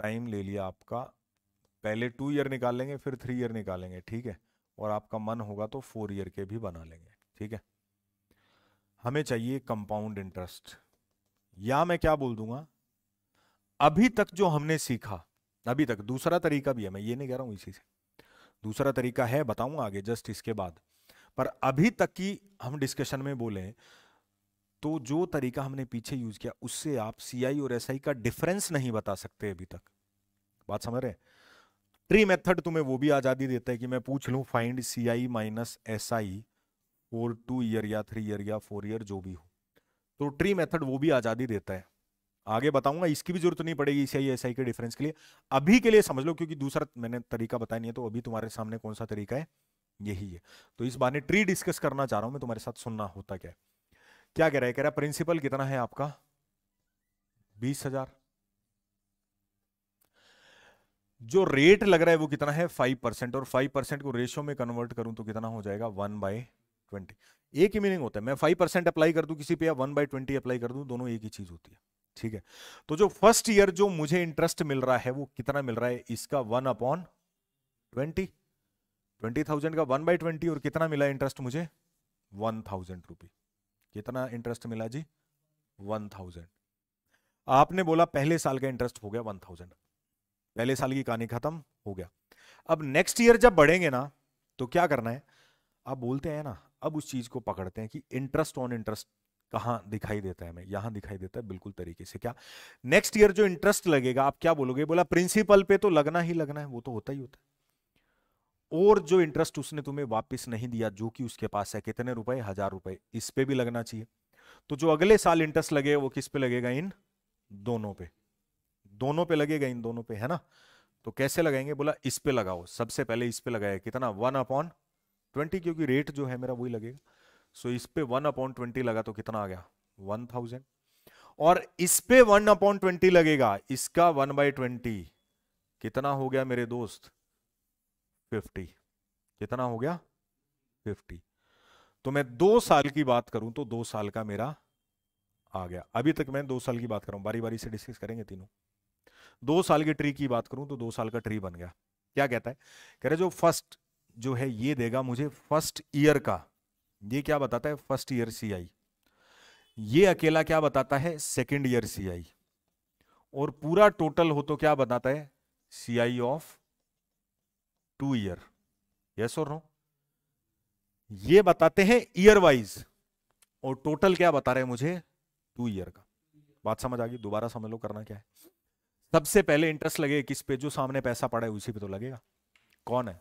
टाइम ले लिया आपका पहले टू ईयर निकाल लेंगे फिर थ्री ईयर निकालेंगे ठीक है और आपका मन होगा तो फोर ईयर के भी बना लेंगे ठीक है हमें चाहिए कंपाउंड इंटरेस्ट या मैं क्या बोल दूंगा अभी तक जो हमने सीखा अभी तक दूसरा तरीका भी है मैं ये नहीं कह रहा हूं इसी से दूसरा तरीका है बताऊंगा आगे जस्ट इसके बाद पर अभी तक की हम डिस्कशन में बोले तो जो तरीका हमने पीछे यूज किया उससे आप सीआई और एसआई का डिफरेंस नहीं बता सकते अभी तक बात समझ रहे ट्री मेथड तुम्हें वो भी आजादी देता है कि मैं पूछ लू find C I minus S I for two year या थ्री ईयर या फोर ईयर जो भी हो तो ट्री मेथड वो भी आजादी देता है आगे बताऊंगा इसकी भी जरूरत नहीं पड़ेगी सी आई एस आई के डिफरेंस के लिए अभी के लिए समझ लो क्योंकि दूसरा मैंने तरीका बताया नहीं है तो अभी तुम्हारे सामने कौन सा तरीका है यही है तो इस बारे ट्री डिस्कस करना चाह रहा हूं मैं तुम्हारे साथ सुनना होता क्या है क्या कह रहा है कह रहा प्रिंसिपल कितना है आपका बीस हजार जो रेट लग रहा है वो कितना है फाइव परसेंट और फाइव परसेंट को रेशियो में कन्वर्ट करूं तो कितना हो जाएगा वन बाय ट्वेंटी एक ही मीनिंग होता है मैं फाइव परसेंट अप्लाई कर दू किसी पे या वन बाय ट्वेंटी अप्लाई कर दू दोनों एक ही चीज होती है ठीक है तो जो फर्स्ट ईयर जो मुझे इंटरेस्ट मिल रहा है वो कितना मिल रहा है इसका one upon twenty twenty thousand का वन बाय ट्वेंटी और कितना मिला इंटरेस्ट मुझे वन थाउजेंड रुपी कितना इंटरेस्ट मिला जी वन थाउजेंड आपने बोला पहले साल का इंटरेस्ट हो गया वन थाउजेंड पहले साल की कहानी खत्म हो गया अब नेक्स्ट ईयर जब बढ़ेंगे ना तो क्या करना है आप बोलते हैं ना अब उस चीज को पकड़ते हैं कि इंटरेस्ट ऑन इंटरेस्ट कहाँ दिखाई देता है हमें यहां दिखाई देता है बिल्कुल तरीके से क्या नेक्स्ट ईयर जो इंटरेस्ट लगेगा आप क्या बोलोगे बोला प्रिंसिपल पे तो लगना ही लगना है वो तो होता ही होता है और जो इंटरेस्ट उसने तुम्हें वापस नहीं दिया जो कि उसके पास है कितने रुपए हजार रुपए इस पे भी लगना चाहिए तो जो अगले साल इंटरेस्ट लगे वो किस पे लगेगा इन दोनों पे दोनों पे लगेगा इन दोनों पे है ना तो कैसे लगाएंगे बोला इस पे लगाओ सबसे पहले इस पे लगाया कितना वन अपॉन ट्वेंटी क्योंकि रेट जो है मेरा वही लगेगा सो इस पे वन अपॉन ट्वेंटी लगा तो कितना आ गया वन थाउजेंड और इस पे वन अपॉन ट्वेंटी लगेगा इसका वन बाई ट्वेंटी कितना हो गया मेरे दोस्त फिफ्टी कितना हो गया फिफ्टी तो मैं दो साल की बात करूं तो दो साल का मेरा आ गया अभी तक मैं दो साल की बात कर रहा हूं बारी बारी से डिस्कस करेंगे तीनों दो साल के ट्री की बात करूं तो दो साल का ट्री बन गया क्या कहता है कह रहे जो फर्स्ट जो है ये देगा मुझे फर्स्ट ईयर का ये क्या बताता है फर्स्ट ईयर सी आई ये अकेला क्या बताता है सेकेंड ईयर सी आई और पूरा टोटल हो तो क्या बताता है C I of two year yes और नो ये बताते हैं ईयर वाइज और टोटल क्या बता रहे हैं मुझे टू ईयर का बात समझ आ गई दोबारा समझ लो करना क्या है सबसे पहले इंटरेस्ट लगे किस पे जो सामने पैसा पड़ा है उसी पे तो लगेगा कौन है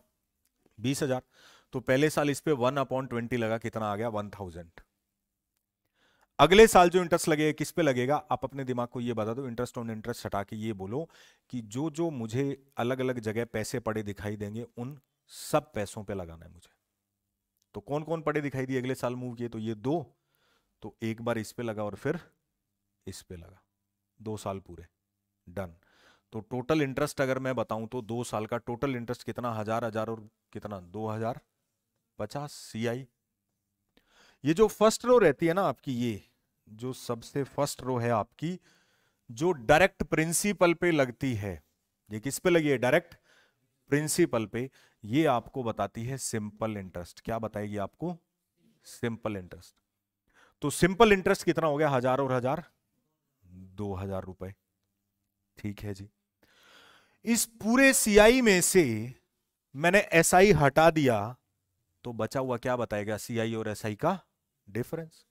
बीस हजार तो पहले साल इस पे वन अपॉन ट्वेंटी लगा कितना आ गया वन थाउजेंड अगले साल जो इंटरेस्ट लगेगा किस पे लगेगा आप अपने दिमाग को ये बता दो इंटरेस्ट ऑन इंटरेस्ट हटा के ये बोलो कि जो जो मुझे अलग अलग जगह पैसे पड़े दिखाई देंगे उन सब पैसों पे लगाना है मुझे तो कौन कौन पड़े दिखाई दिए अगले साल मूव किए तो ये दो तो एक बार इस पे लगा और फिर इस पे लगा दो साल पूरे डन तो टोटल इंटरेस्ट अगर मैं बताऊं तो दो साल का टोटल इंटरेस्ट कितना हजार हजार और कितना दो हजार पचास सी आई ये जो फर्स्ट रो रहती है ना आपकी ये जो सबसे फर्स्ट रो है आपकी जो डायरेक्ट प्रिंसिपल पे लगती है ये किस पे लगी है डायरेक्ट प्रिंसिपल पे ये आपको बताती है सिंपल इंटरेस्ट क्या बताएगी आपको सिंपल इंटरेस्ट तो सिंपल इंटरेस्ट कितना हो गया हजार और हजार दो हजार रुपए ठीक है जी इस पूरे सीआई में से मैंने एसआई हटा दिया तो बचा हुआ क्या बताएगा सीआई और एसआई का डिफरेंस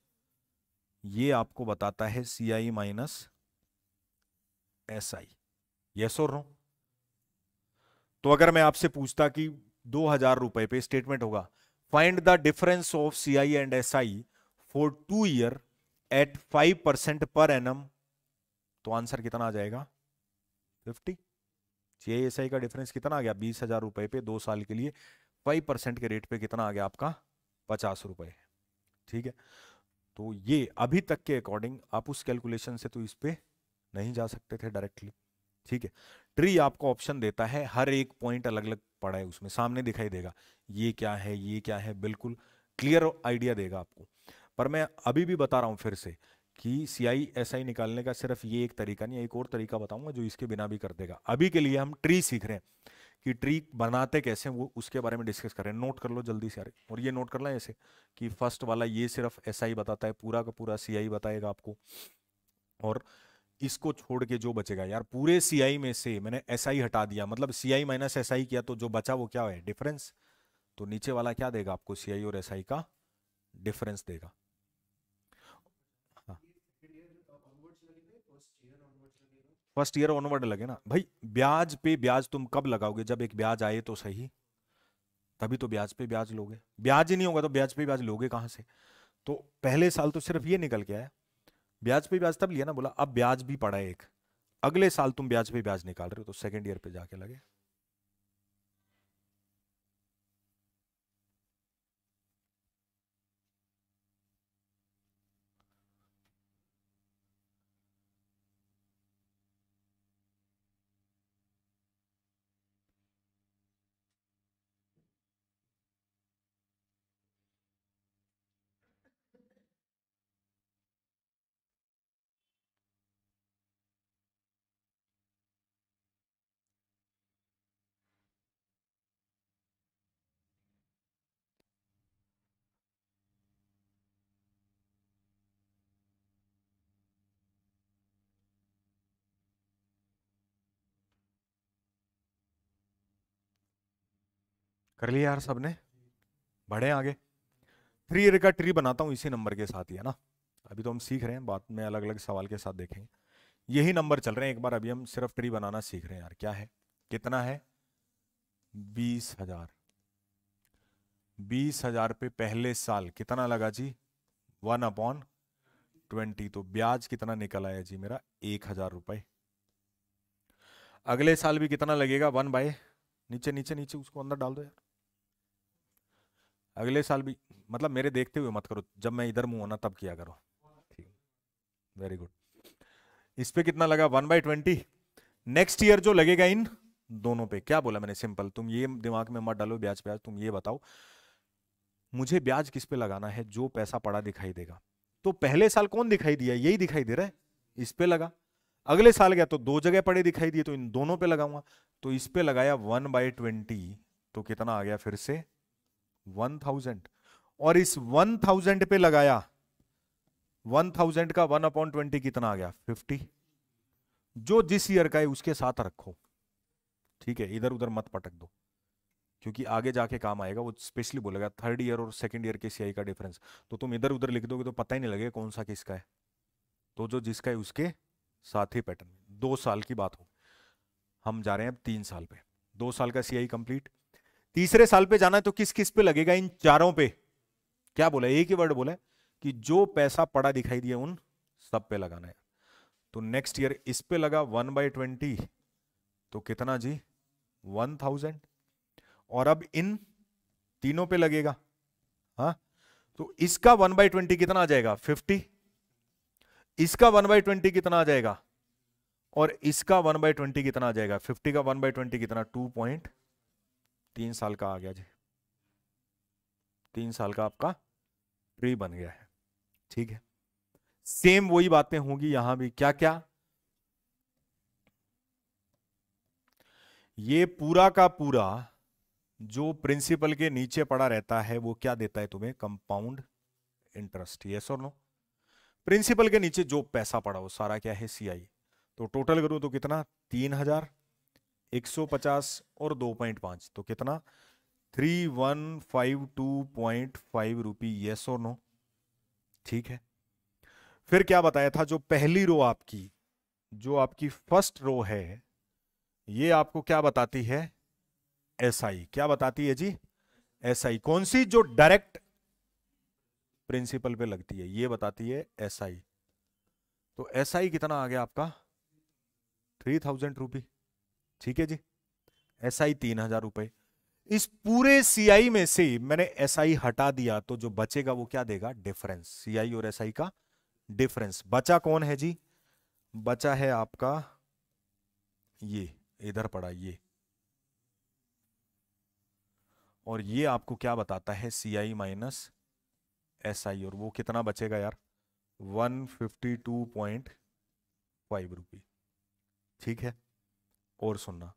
ये आपको बताता है C I minus S I yes और नो तो अगर मैं आपसे पूछता कि दो हजार रुपए पे स्टेटमेंट होगा find the difference of C I and S I for two year at five percent per annum तो आंसर कितना आ जाएगा fifty C I S I का डिफरेंस कितना आ गया बीस हजार रुपए पे दो साल के लिए फाइव परसेंट के रेट पे कितना आ गया आपका पचास रुपए ठीक है तो ये अभी तक के अकॉर्डिंग आप उस कैलकुलेशन से तो इस पर नहीं जा सकते थे डायरेक्टली ठीक है ट्री आपको ऑप्शन देता है हर एक पॉइंट अलग अलग पड़ा है उसमें सामने दिखाई देगा ये क्या है ये क्या है बिल्कुल क्लियर आइडिया देगा आपको पर मैं अभी भी बता रहा हूँ फिर से कि सी आई एस आई निकालने का सिर्फ ये एक तरीका नहीं एक और तरीका बताऊंगा जो इसके बिना भी कर देगा अभी के लिए हम ट्री सीख रहे हैं कि ट्री बनाते कैसे वो उसके बारे में डिस्कस करें नोट कर लो जल्दी से अरे और ये नोट कर लें ऐसे कि फर्स्ट वाला ये सिर्फ एस आई बताता है पूरा का पूरा सी बताएगा आपको और इसको छोड़ के जो बचेगा यार पूरे सी में से मैंने एस आई हटा दिया मतलब सी आई माइनस एस किया तो जो बचा वो क्या है डिफरेंस तो नीचे वाला क्या देगा आपको सी और एस आई का डिफरेंस देगा फर्स्ट ईयर ऑनवर्ड लगे ना भाई ब्याज पे ब्याज तुम कब लगाओगे जब एक ब्याज आए तो सही तभी तो ब्याज पे ब्याज लोगे ब्याज ही नहीं होगा तो ब्याज पे ब्याज लोगे कहाँ से तो पहले साल तो सिर्फ ये निकल के आया ब्याज पे ब्याज तब लिया ना बोला अब ब्याज भी पड़ा एक अगले साल तुम ब्याज पे ब्याज निकाल रहे हो तो सेकेंड ईयर पे जाके लगे कर लिया यार सबने बढ़े आगे थ्री ईयर का ट्री बनाता हूँ इसी नंबर के साथ ही है ना अभी तो हम सीख रहे हैं बाद में अलग अलग सवाल के साथ देखेंगे यही नंबर चल रहे हैं एक बार अभी हम सिर्फ ट्री बनाना सीख रहे हैं यार क्या है कितना है बीस हजार बीस हजार पे पहले साल कितना लगा जी वन अपॉन ट्वेंटी तो ब्याज कितना निकल आया जी मेरा एक हजार रुपए अगले साल भी कितना लगेगा वन बाय नीचे नीचे नीचे उसको अंदर डाल दो यार अगले साल भी मतलब मेरे देखते हुए मत करो जब मैं इधर मुँह होना तब किया करो ठीक वेरी गुड इस पे कितना लगा one by twenty next year जो लगेगा इन दोनों पे क्या बोला मैंने सिंपल तुम ये दिमाग में मत डालो ब्याज ब्याज तुम ये बताओ मुझे ब्याज किस पे लगाना है जो पैसा पड़ा दिखाई देगा तो पहले साल कौन दिखाई दिया यही दिखाई दे रहा है इस पे लगा अगले साल गया तो दो जगह पड़े दिखाई दिए तो इन दोनों पे लगाऊंगा तो इस पे लगाया वन बाई ट्वेंटी तो कितना आ गया फिर से वन थाउजेंड और इस वन थाउजेंड पे लगाया वन थाउजेंड का वन अपॉइंट ट्वेंटी कितना आ गया फिफ्टी जो जिस ईयर का है उसके साथ रखो ठीक है इधर उधर मत पटक दो क्योंकि आगे जाके काम आएगा वो स्पेशली बोलेगा थर्ड ईयर और सेकंड ईयर के सीआई का डिफरेंस तो तुम इधर उधर लिख दोगे तो पता ही नहीं लगेगा कौन सा किसका है तो जो जिसका है उसके साथ ही पैटर्न दो साल की बात हो हम जा रहे हैं अब तीन साल पे दो साल का सीआई कंप्लीट तीसरे साल पे जाना है तो किस किस पे लगेगा इन चारों पे क्या बोला एक ही वर्ड बोला कि जो पैसा पड़ा दिखाई दिया उन सब पे लगाना है तो नेक्स्ट ईयर इस पे लगा वन बाई ट्वेंटी तो कितना जी वन थाउजेंड और अब इन तीनों पे लगेगा हा तो इसका वन बाई ट्वेंटी कितना आ जाएगा फिफ्टी इसका वन बाई ट्वेंटी कितना आ जाएगा और इसका वन बाई ट्वेंटी कितना आ जाएगा फिफ्टी का वन बाई ट्वेंटी कितना टू पॉइंट तीन साल का आ गया जी तीन साल का आपका प्री बन गया है ठीक है सेम वही बातें होंगी यहां भी क्या क्या ये पूरा का पूरा जो प्रिंसिपल के नीचे पड़ा रहता है वो क्या देता है तुम्हें कंपाउंड इंटरेस्ट यस और नो प्रिंसिपल के नीचे जो पैसा पड़ा वो सारा क्या है सीआई तो टोटल करो तो कितना तीन हजार 150 और 2.5 तो कितना 3152.5 रुपी यस और नो ठीक है फिर क्या बताया था जो पहली रो आपकी जो आपकी फर्स्ट रो है ये आपको क्या बताती है एसआई SI. क्या बताती है जी एसआई SI. कौन सी जो डायरेक्ट प्रिंसिपल पे लगती है ये बताती है एसआई SI. तो एसआई कितना आ गया आपका थ्री थाउजेंड रुपी ठीक है जी एस आई तीन हजार रुपए इस पूरे सीआई में से मैंने एसआई हटा दिया तो जो बचेगा वो क्या देगा डिफरेंस सीआई और एसआई का डिफरेंस बचा कौन है जी बचा है आपका ये इधर पड़ा ये और ये आपको क्या बताता है सी आई माइनस एस आई और वो कितना बचेगा यार one fifty two point five rupee ठीक है और सुनना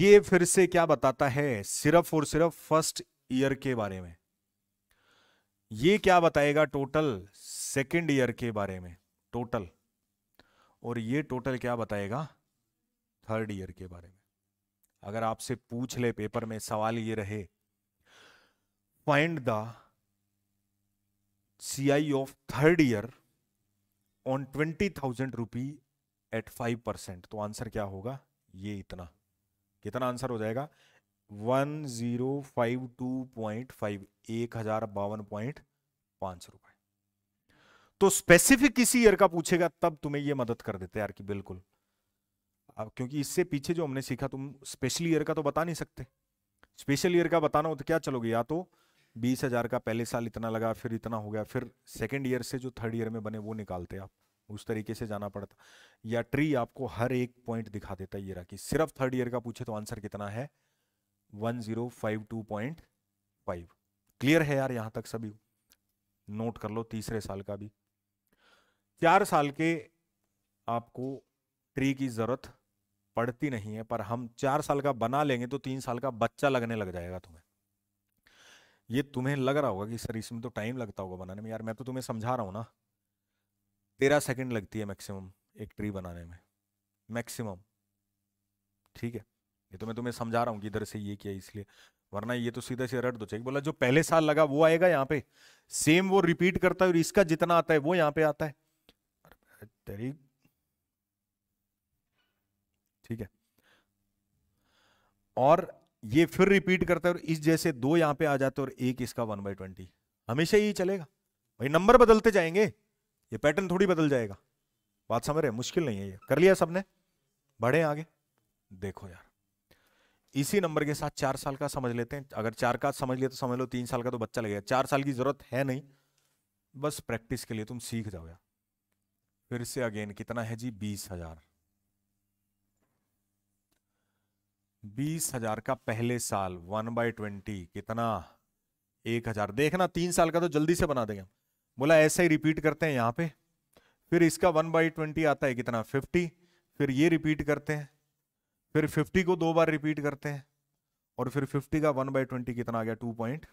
ये फिर से क्या बताता है सिर्फ और सिर्फ फर्स्ट ईयर के बारे में ये क्या बताएगा टोटल सेकंड ईयर के बारे में टोटल और ये टोटल क्या बताएगा थर्ड ईयर के बारे में अगर आपसे पूछ ले पेपर में सवाल ये रहे find the CI of third year on twenty thousand rupee at five percent तो आंसर क्या होगा ये इतना कितना आंसर हो जाएगा one zero five two point five एक हजार बावन पॉइंट पांच रुपए तो स्पेसिफिक किसी ईयर का पूछेगा तब तुम्हें ये मदद कर देते यार कि बिल्कुल अब क्योंकि इससे पीछे जो हमने सीखा तुम स्पेशल ईयर का तो बता नहीं सकते स्पेशल ईयर का बताना हो तो क्या चलोगे या तो बीस हजार का पहले साल इतना लगा फिर इतना हो गया फिर सेकेंड ईयर से जो थर्ड ईयर में बने वो निकालते आप उस तरीके से जाना पड़ता या ट्री आपको हर एक पॉइंट दिखा देता है ये रहा कि सिर्फ थर्ड ईयर का पूछे तो आंसर कितना है 1052.5 क्लियर है यार यहां तक सभी नोट कर लो तीसरे साल का भी चार साल के आपको ट्री की जरूरत पड़ती नहीं है पर हम चार साल का बना लेंगे तो तीन साल का बच्चा लगने लग जाएगा तुम्हें ये तुम्हें लग रहा होगा कि सर इसमें तो टाइम लगता होगा बनाने में यार मैं तो तुम्हें समझा रहा हूँ ना तेरह सेकंड लगती है मैक्सिमम एक ट्री बनाने में मैक्सिमम ठीक है ये तो मैं तुम्हें समझा रहा हूँ कि इधर से ये किया इसलिए वरना ये तो सीधा से रट दो चाहिए बोला जो पहले साल लगा वो आएगा यहाँ पे सेम वो रिपीट करता है और इसका जितना आता है वो यहाँ पे आता है तेरी ठीक है और ये फिर रिपीट करता है और इस जैसे दो यहाँ पे आ जाते हैं और एक इसका वन बाई ट्वेंटी हमेशा यही चलेगा भाई नंबर बदलते जाएंगे ये पैटर्न थोड़ी बदल जाएगा बात समझ रहे मुश्किल नहीं है ये कर लिया सबने बढ़े आगे देखो यार इसी नंबर के साथ चार साल का समझ लेते हैं अगर चार का समझ लिया तो समझ लो तीन साल का तो बच्चा लगेगा चार साल की जरूरत है नहीं बस प्रैक्टिस के लिए तुम सीख जाओ यार फिर से अगेन कितना है जी बीस हजार बीस हजार का पहले साल वन बाय ट्वेंटी कितना एक हजार देखना तीन साल का तो जल्दी से बना देंगे बोला ऐसे ही रिपीट करते हैं यहाँ पे फिर इसका वन बाई ट्वेंटी आता है कितना फिफ्टी फिर ये रिपीट करते हैं फिर फिफ्टी को दो बार रिपीट करते हैं और फिर फिफ्टी का वन बाई ट्वेंटी कितना आ गया टू पॉइंट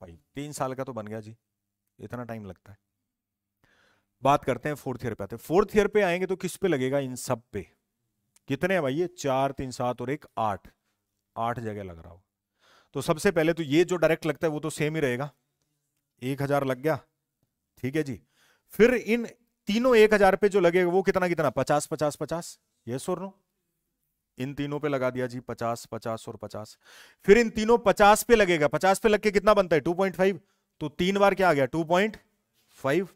फाइव तीन साल का तो बन गया जी इतना टाइम लगता है बात करते हैं फोर्थ ईयर पे आते हैं फोर्थ ईयर पे आएंगे तो किस पे लगेगा इन सब पे कितने भाई ये चार तीन सात और एक आठ आठ जगह लग रहा हो तो सबसे पहले तो ये जो डायरेक्ट लगता है वो तो सेम ही रहेगा एक हजार लग गया ठीक है जी फिर इन तीनों एक हजार पे जो लगेगा वो कितना कितना पचास पचास पचास ये सो नो इन तीनों पे लगा दिया जी पचास पचास और पचास फिर इन तीनों पचास पे लगेगा पचास पे लग के कितना बनता है टू पॉइंट फाइव तो तीन बार क्या आ गया टू पॉइंट फाइव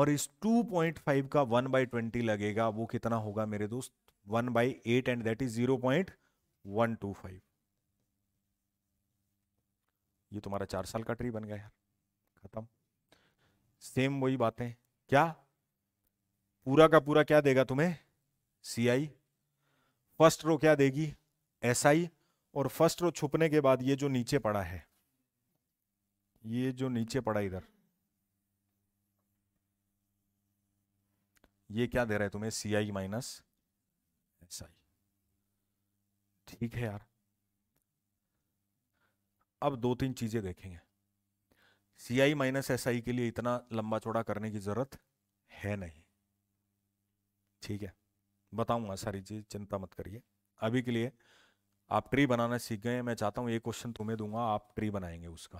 और इस टू पॉइंट फाइव का वन बाई ट्वेंटी लगेगा वो कितना होगा मेरे दोस्त one by eight and that is zero point one two five ये तुम्हारा चार साल का ट्री बन गया यार खत्म सेम वही बातें क्या पूरा का पूरा क्या देगा तुम्हें सी फर्स्ट रो क्या देगी एस और फर्स्ट रो छुपने के बाद ये जो नीचे पड़ा है ये जो नीचे पड़ा इधर ये क्या दे रहा है तुम्हें सी आई माइनस एस आई ठीक है यार अब दो तीन चीज़ें देखेंगे सी आई माइनस एस आई के लिए इतना लंबा चौड़ा करने की ज़रूरत है नहीं ठीक है बताऊंगा सारी चीज़ चिंता मत करिए अभी के लिए आप ट्री बनाना सीख गए मैं चाहता हूँ ये क्वेश्चन तुम्हें दूंगा आप ट्री बनाएंगे उसका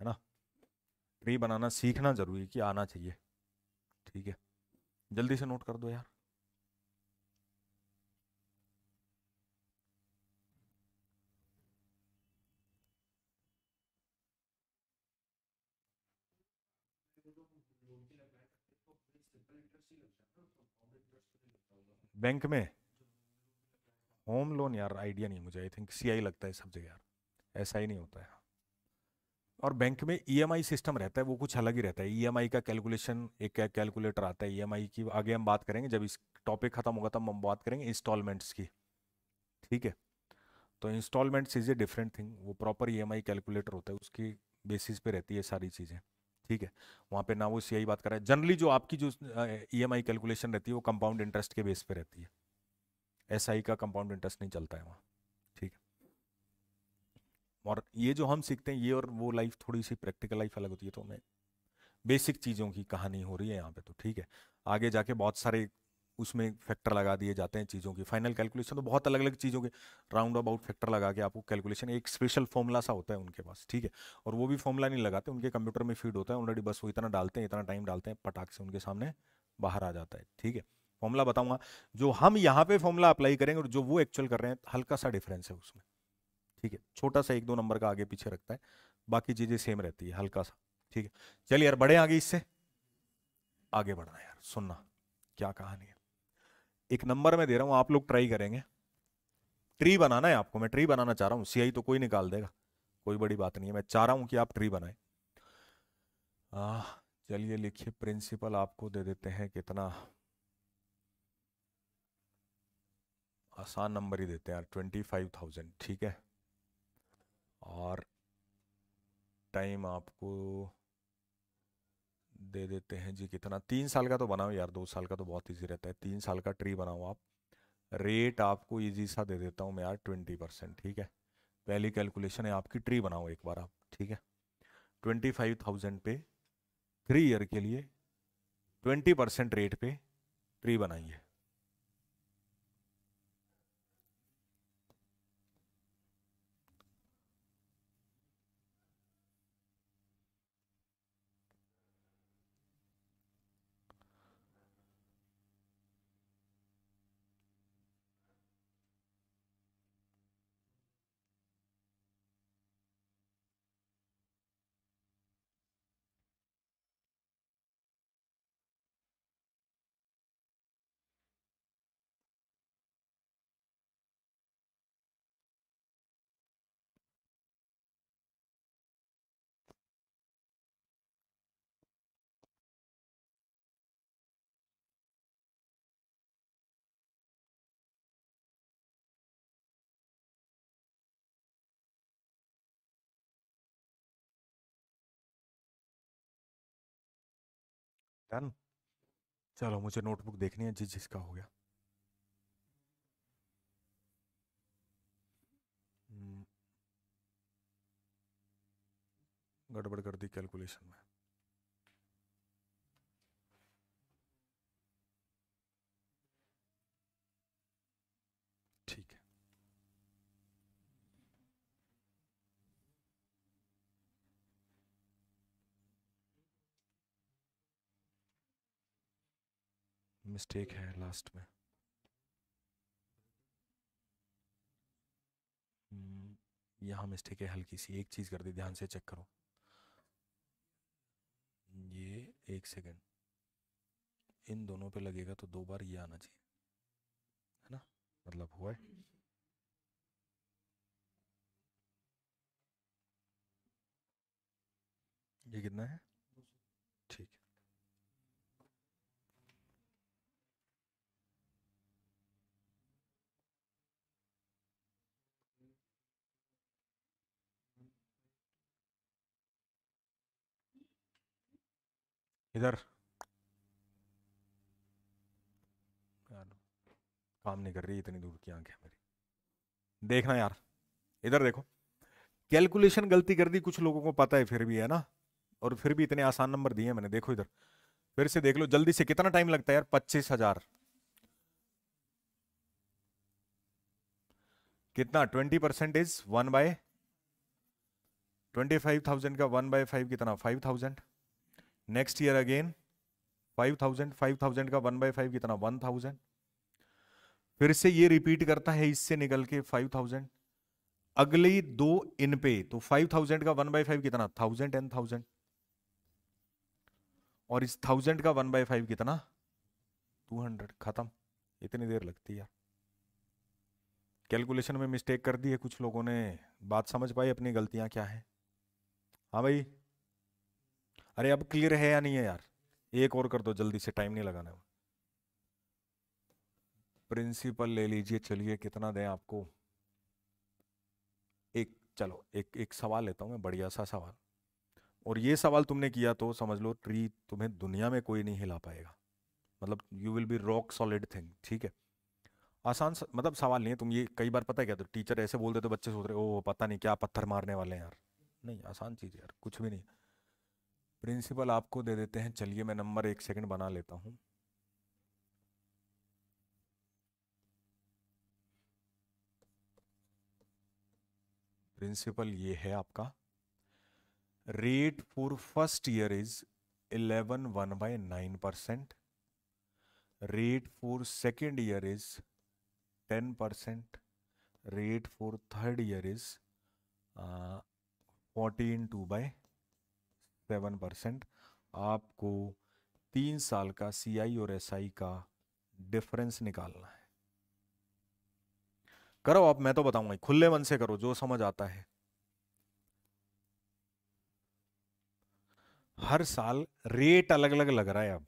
है ना ट्री बनाना सीखना ज़रूरी कि आना चाहिए ठीक है जल्दी से नोट कर दो यार बैंक में होम लोन यार आइडिया नहीं मुझे आई थिंक सीआई लगता है सब जगह यार ऐसा ही नहीं होता है और बैंक में ईएमआई e सिस्टम रहता है वो कुछ अलग ही रहता है ईएमआई e का कैलकुलेशन एक कैलकुलेटर आता है ईएमआई e की आगे हम बात करेंगे जब इस टॉपिक ख़त्म होगा तब हम बात करेंगे इंस्टॉलमेंट्स की ठीक है तो installments is a different thing वो प्रॉपर ईएमआई कैलकुलेटर होता है उसकी बेसिस पे रहती है सारी चीज़ें ठीक है वहाँ पे ना वो सीआई बात कर रहा है जनरली जो आपकी जो ई कैलकुलेशन e रहती है वो कंपाउंड इंटरेस्ट के बेस पे रहती है एसआई का कंपाउंड इंटरेस्ट नहीं चलता है वहाँ ठीक है और ये जो हम सीखते हैं ये और वो लाइफ थोड़ी सी प्रैक्टिकल लाइफ अलग होती है तो मैं बेसिक चीज़ों की कहानी हो रही है यहाँ पे तो ठीक है आगे जाके बहुत सारे उसमें फैक्टर लगा दिए जाते हैं चीज़ों की फाइनल कैलकुलेशन तो बहुत अलग अलग चीज़ों के राउंड अबाउट फैक्टर लगा के आपको कैलकुलेशन एक स्पेशल फॉर्मूला सा होता है उनके पास ठीक है और वो भी फॉर्मूला नहीं लगाते उनके कंप्यूटर में फीड होता है ऑलरेडी बस वो इतना डालते हैं इतना टाइम डालते हैं पटाख से उनके सामने बाहर आ जाता है ठीक है फॉर्मूला बताऊंगा जो हम यहाँ पे फॉर्मूला अप्लाई करेंगे और जो वो एक्चुअल कर रहे हैं हल्का सा डिफरेंस है उसमें ठीक है छोटा सा एक दो नंबर का आगे पीछे रखता है बाकी चीज़ें सेम रहती है हल्का सा ठीक है चलिए यार बढ़े आगे इससे आगे बढ़ना यार सुनना क्या कहानी है एक नंबर में दे रहा हूँ आप लोग ट्राई करेंगे ट्री बनाना है आपको मैं ट्री बनाना चाह रहा हूँ सीआई तो कोई निकाल देगा कोई बड़ी बात नहीं है मैं चाह रहा हूं कि आप ट्री बनाए चलिए लिखिए प्रिंसिपल आपको दे देते हैं कितना आसान नंबर ही देते हैं यार ट्वेंटी फाइव थाउजेंड ठीक है और टाइम आपको दे देते हैं जी कितना तीन साल का तो बनाओ यार दो साल का तो बहुत ईजी रहता है तीन साल का ट्री बनाओ आप रेट आपको ईजी सा दे देता हूँ मैं यार ट्वेंटी परसेंट ठीक है पहली कैलकुलेशन है आपकी ट्री बनाओ एक बार आप ठीक है ट्वेंटी फाइव थाउजेंड पे थ्री ईयर के लिए ट्वेंटी परसेंट रेट पे ट्री बनाइए डन चलो मुझे नोटबुक देखनी है जिस जिसका हो गया हम्म। गड़बड़ कर दी कैलकुलेशन में मिस्टेक है लास्ट में hmm, यहाँ मिस्टेक है हल्की सी एक चीज़ कर दी ध्यान से चेक करो ये एक सेकंड इन दोनों पे लगेगा तो दो बार ये आना चाहिए है ना मतलब हुआ है ये कितना है इधर काम नहीं कर रही इतनी दूर की आंखें मेरी देखना यार इधर देखो कैलकुलेशन गलती कर दी कुछ लोगों को पता है फिर भी है ना और फिर भी इतने आसान नंबर दिए मैंने देखो इधर फिर से देख लो जल्दी से कितना टाइम लगता है यार पच्चीस हजार कितना twenty percent is one by twenty five thousand का वन बाय फाइव कितना five thousand next year again five thousand five thousand का वन बाई फाइव कितना वन थाउजेंड फिर से ये रिपीट करता है इससे निकल के फाइव थाउजेंड अगली दो इन पे तो फाइव थाउजेंड का वन बाई फाइव कितना थाउजेंड एंड थाउजेंड और इस थाउजेंड का वन बाई फाइव कितना टू हंड्रेड खत्म इतनी देर लगती है कैलकुलेशन में मिस्टेक कर दी है कुछ लोगों ने बात समझ पाई अपनी गलतियां क्या है हाँ भाई अरे अब क्लियर है या नहीं है यार एक और कर दो जल्दी से टाइम नहीं लगाना प्रिंसिपल ले लीजिए चलिए कितना दें आपको एक चलो एक एक सवाल लेता हूँ मैं बढ़िया सा सवाल और ये सवाल तुमने किया तो समझ लो ट्री तुम्हें दुनिया में कोई नहीं हिला पाएगा मतलब you will be rock solid thing ठीक है आसान मतलब सवाल नहीं है तुम ये कई बार पता है क्या तो टीचर ऐसे बोल देते तो बच्चे सोच रहे ओ पता नहीं क्या पत्थर मारने वाले हैं यार नहीं आसान चीज़ यार कुछ भी नहीं प्रिंसिपल आपको दे देते हैं चलिए मैं नंबर एक सेकंड बना लेता हूँ प्रिंसिपल ये है आपका rate for first year is eleven one by nine percent rate for second year is ten percent rate for third year is fourteen two by seven percent आपको तीन साल का सीआई और एसआई का डिफरेंस निकालना है करो आप मैं तो बताऊंगा खुले मन से करो जो समझ आता है हर साल रेट अलग अलग लग रहा है अब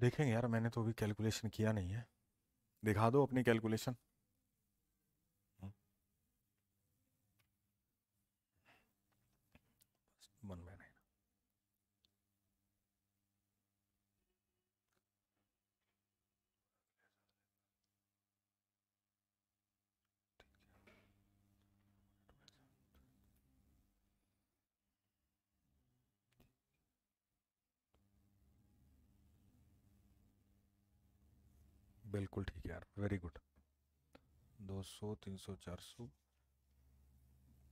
देखेंगे यार मैंने तो अभी कैलकुलेशन किया नहीं है दिखा दो अपनी कैलकुलेशन बिल्कुल ठीक है यार वेरी गुड दो सौ तीन सौ चार सौ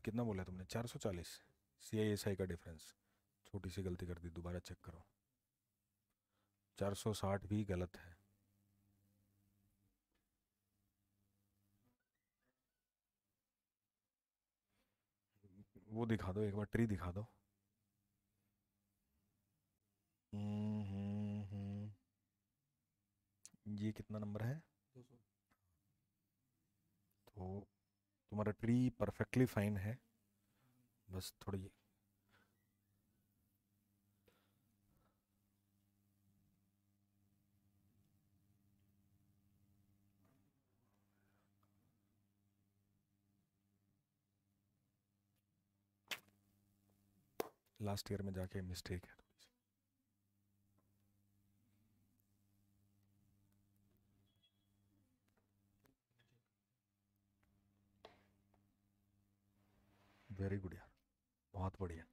कितना बोला तुमने चार सौ चालीस सी आई एस आई का डिफरेंस छोटी सी गलती कर दी दोबारा चेक करो चार सौ साठ भी गलत है वो दिखा दो एक बार ट्री दिखा दो ये कितना नंबर है तो तुम्हारा ट्री परफेक्टली फाइन है बस थोड़ी लास्ट ईयर में जाके मिस्टेक है वेरी गुड यार बहुत बढ़िया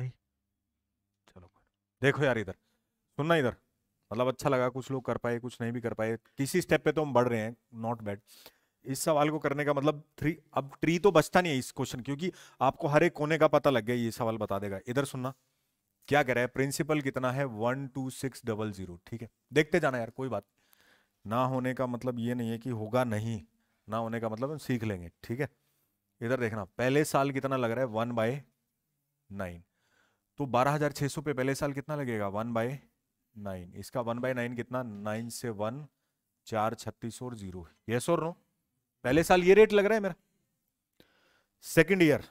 नहीं चलो देखो यार इधर सुनना इधर मतलब अच्छा लगा कुछ लोग कर पाए कुछ नहीं भी कर पाए किसी स्टेप पे तो हम बढ़ रहे हैं नॉट बैड इस सवाल को करने का मतलब थ्री अब ट्री तो बचता नहीं है इस क्वेश्चन क्योंकि आपको हर एक कोने का पता लग गया ये सवाल बता देगा इधर सुनना क्या कह रहा है प्रिंसिपल कितना है one two six double zero ठीक है देखते जाना यार कोई बात ना होने का मतलब ये नहीं है कि होगा नहीं ना होने का मतलब हम सीख लेंगे ठीक है इधर देखना पहले साल कितना लग रहा है वन बाय नाइन तो बारह हजार छह सौ पे पहले साल कितना लगेगा वन बाय नाइन इसका वन बाय नाइन कितना नाइन से वन चार छत्तीस और जीरो यस और नो पहले साल ये रेट लग रहा है मेरा सेकेंड ईयर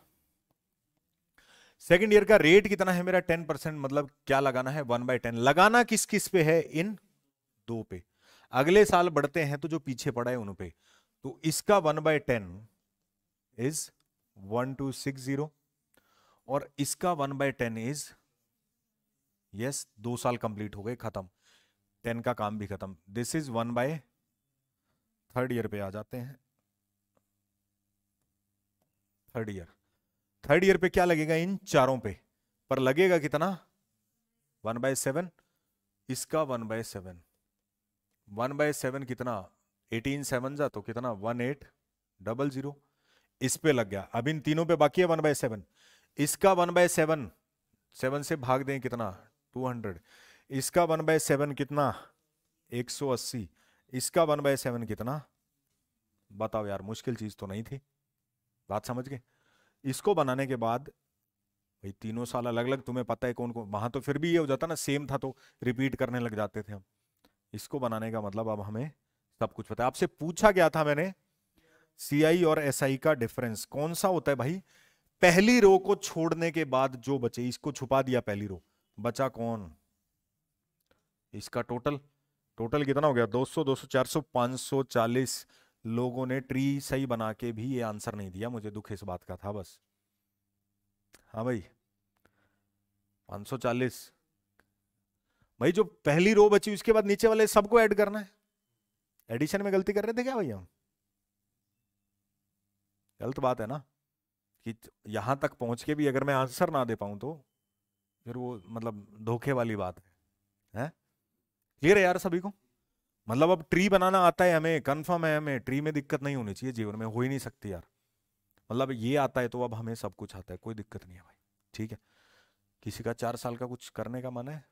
सेकेंड ईयर का रेट कितना है मेरा टेन परसेंट मतलब क्या लगाना है वन बाय टेन लगाना किस किस पे है इन दो पे अगले साल बढ़ते हैं तो जो पीछे पड़ा है उन पे तो इसका one by ten is one two six zero और इसका one by ten is yes दो साल कंप्लीट हो गए खत्म टेन का काम भी खत्म this is one by third year पे आ जाते हैं थर्ड ईयर थर्ड ईयर पे क्या लगेगा इन चारों पे पर लगेगा कितना वन बाय सेवन इसका one by seven one by seven कितना एटीन सेवन जा तो कितना वन एट डबल जीरो इस पे लग गया अब इन तीनों पे बाकी है वन बाय सेवन इसका वन बाय सेवन सेवन से भाग दें कितना टू हंड्रेड इसका वन बाय सेवन कितना एक सौ अस्सी इसका वन बाय सेवन कितना बताओ यार मुश्किल चीज तो नहीं थी बात समझ गए इसको बनाने के बाद भाई तीनों साल अलग अलग तुम्हें पता है कौन कौन वहां तो फिर भी ये हो जाता ना सेम था तो रिपीट करने लग जाते थे हम इसको बनाने का मतलब अब हमें सब कुछ पता है आपसे पूछा गया था मैंने सीआई और एसआई का डिफरेंस कौन सा होता है भाई पहली रो को छोड़ने के बाद जो बचे इसको छुपा दिया पहली रो बचा कौन इसका टोटल टोटल कितना हो गया 200 200 400 540 लोगों ने ट्री सही बना के भी ये आंसर नहीं दिया मुझे दुख इस बात का था बस हाँ भाई 540 भाई जो पहली रो बची उसके बाद नीचे वाले सबको ऐड करना है एडिशन में गलती कर रहे थे क्या भाई हम गलत बात है ना कि यहाँ तक पहुँच के भी अगर मैं आंसर ना दे पाऊँ तो फिर वो मतलब धोखे वाली बात है हैं क्लियर है यार सभी को मतलब अब ट्री बनाना आता है हमें कंफर्म है हमें ट्री में दिक्कत नहीं होनी चाहिए जीवन में हो ही नहीं सकती यार मतलब ये आता है तो अब हमें सब कुछ आता है कोई दिक्कत नहीं है भाई ठीक है किसी का चार साल का कुछ करने का मन है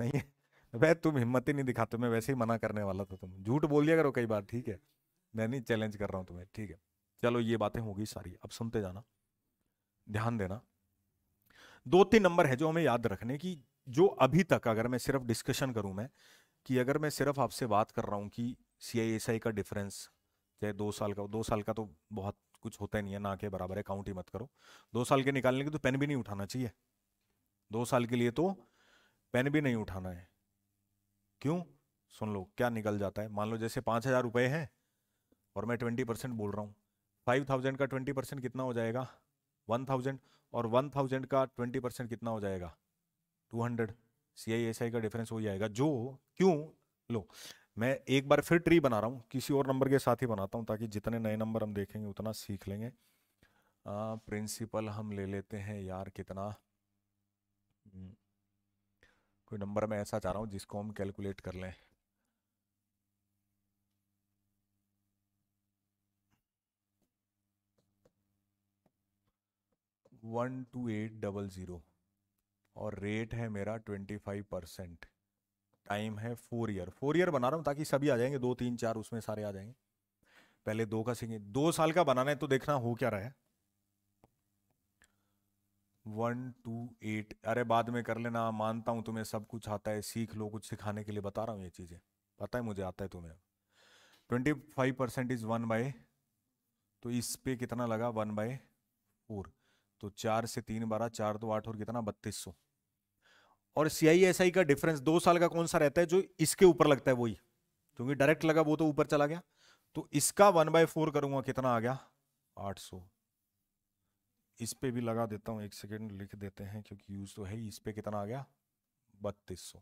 नहीं है वह तुम हिम्मत ही नहीं दिखाते मैं वैसे ही मना करने वाला था तुम झूठ बोल दिया करो कई बार ठीक है मैं नहीं चैलेंज कर रहा हूँ तुम्हें ठीक है चलो ये बातें होगी सारी अब सुनते जाना ध्यान देना दो तीन नंबर है जो हमें याद रखने की जो अभी तक अगर मैं सिर्फ डिस्कशन करूं मैं कि अगर मैं सिर्फ आपसे बात कर रहा हूं कि सी आई एस आई का डिफरेंस चाहे दो साल का दो साल का तो बहुत कुछ होता ही नहीं है ना के बराबर है काउंट ही मत करो दो साल के निकालने के तो पेन भी नहीं उठाना चाहिए दो साल के लिए तो पेन भी नहीं उठाना है क्यों सुन लो क्या निकल जाता है मान लो जैसे पाँच हज़ार रुपए हैं और मैं ट्वेंटी परसेंट बोल रहा हूँ फाइव थाउजेंड का ट्वेंटी परसेंट कितना हो जाएगा वन थाउजेंड और वन थाउजेंड का ट्वेंटी परसेंट कितना हो जाएगा two hundred C I S I का डिफरेंस हो जाएगा जो क्यों लो मैं एक बार फिर ट्री बना रहा हूँ किसी और नंबर के साथ ही बनाता हूँ ताकि जितने नए नंबर हम देखेंगे उतना सीख लेंगे प्रिंसिपल हम ले लेते हैं यार कितना हम्म, कोई नंबर मैं ऐसा चाह रहा हूँ जिसको हम कैलकुलेट कर लें one two eight double zero और रेट है मेरा ट्वेंटी फाइव परसेंट टाइम है फोर ईयर फोर ईयर बना रहा हूँ ताकि सभी आ जाएंगे दो तीन चार उसमें सारे आ जाएंगे पहले दो का सीखेंगे दो साल का बनाना है तो देखना हो क्या रहा है वन टू एट अरे बाद में कर लेना मानता हूँ तुम्हें सब कुछ आता है सीख लो कुछ सिखाने के लिए बता रहा हूँ ये चीज़ें पता है मुझे आता है तुम्हें twenty five percent is one by तो इस पे कितना लगा वन बाय फोर तो चार से तीन बारह चार दो आठ और कितना बत्तीस सौ और सी आई एस आई का डिफरेंस दो साल का कौन सा रहता है जो इसके ऊपर लगता है वही क्योंकि डायरेक्ट लगा वो तो ऊपर चला गया तो इसका वन बाय फोर करूंगा कितना आ गया आठ सौ इस पे भी लगा देता हूँ एक सेकेंड लिख देते हैं क्योंकि यूज़ तो है ही इस पे कितना आ गया बत्तीस सौ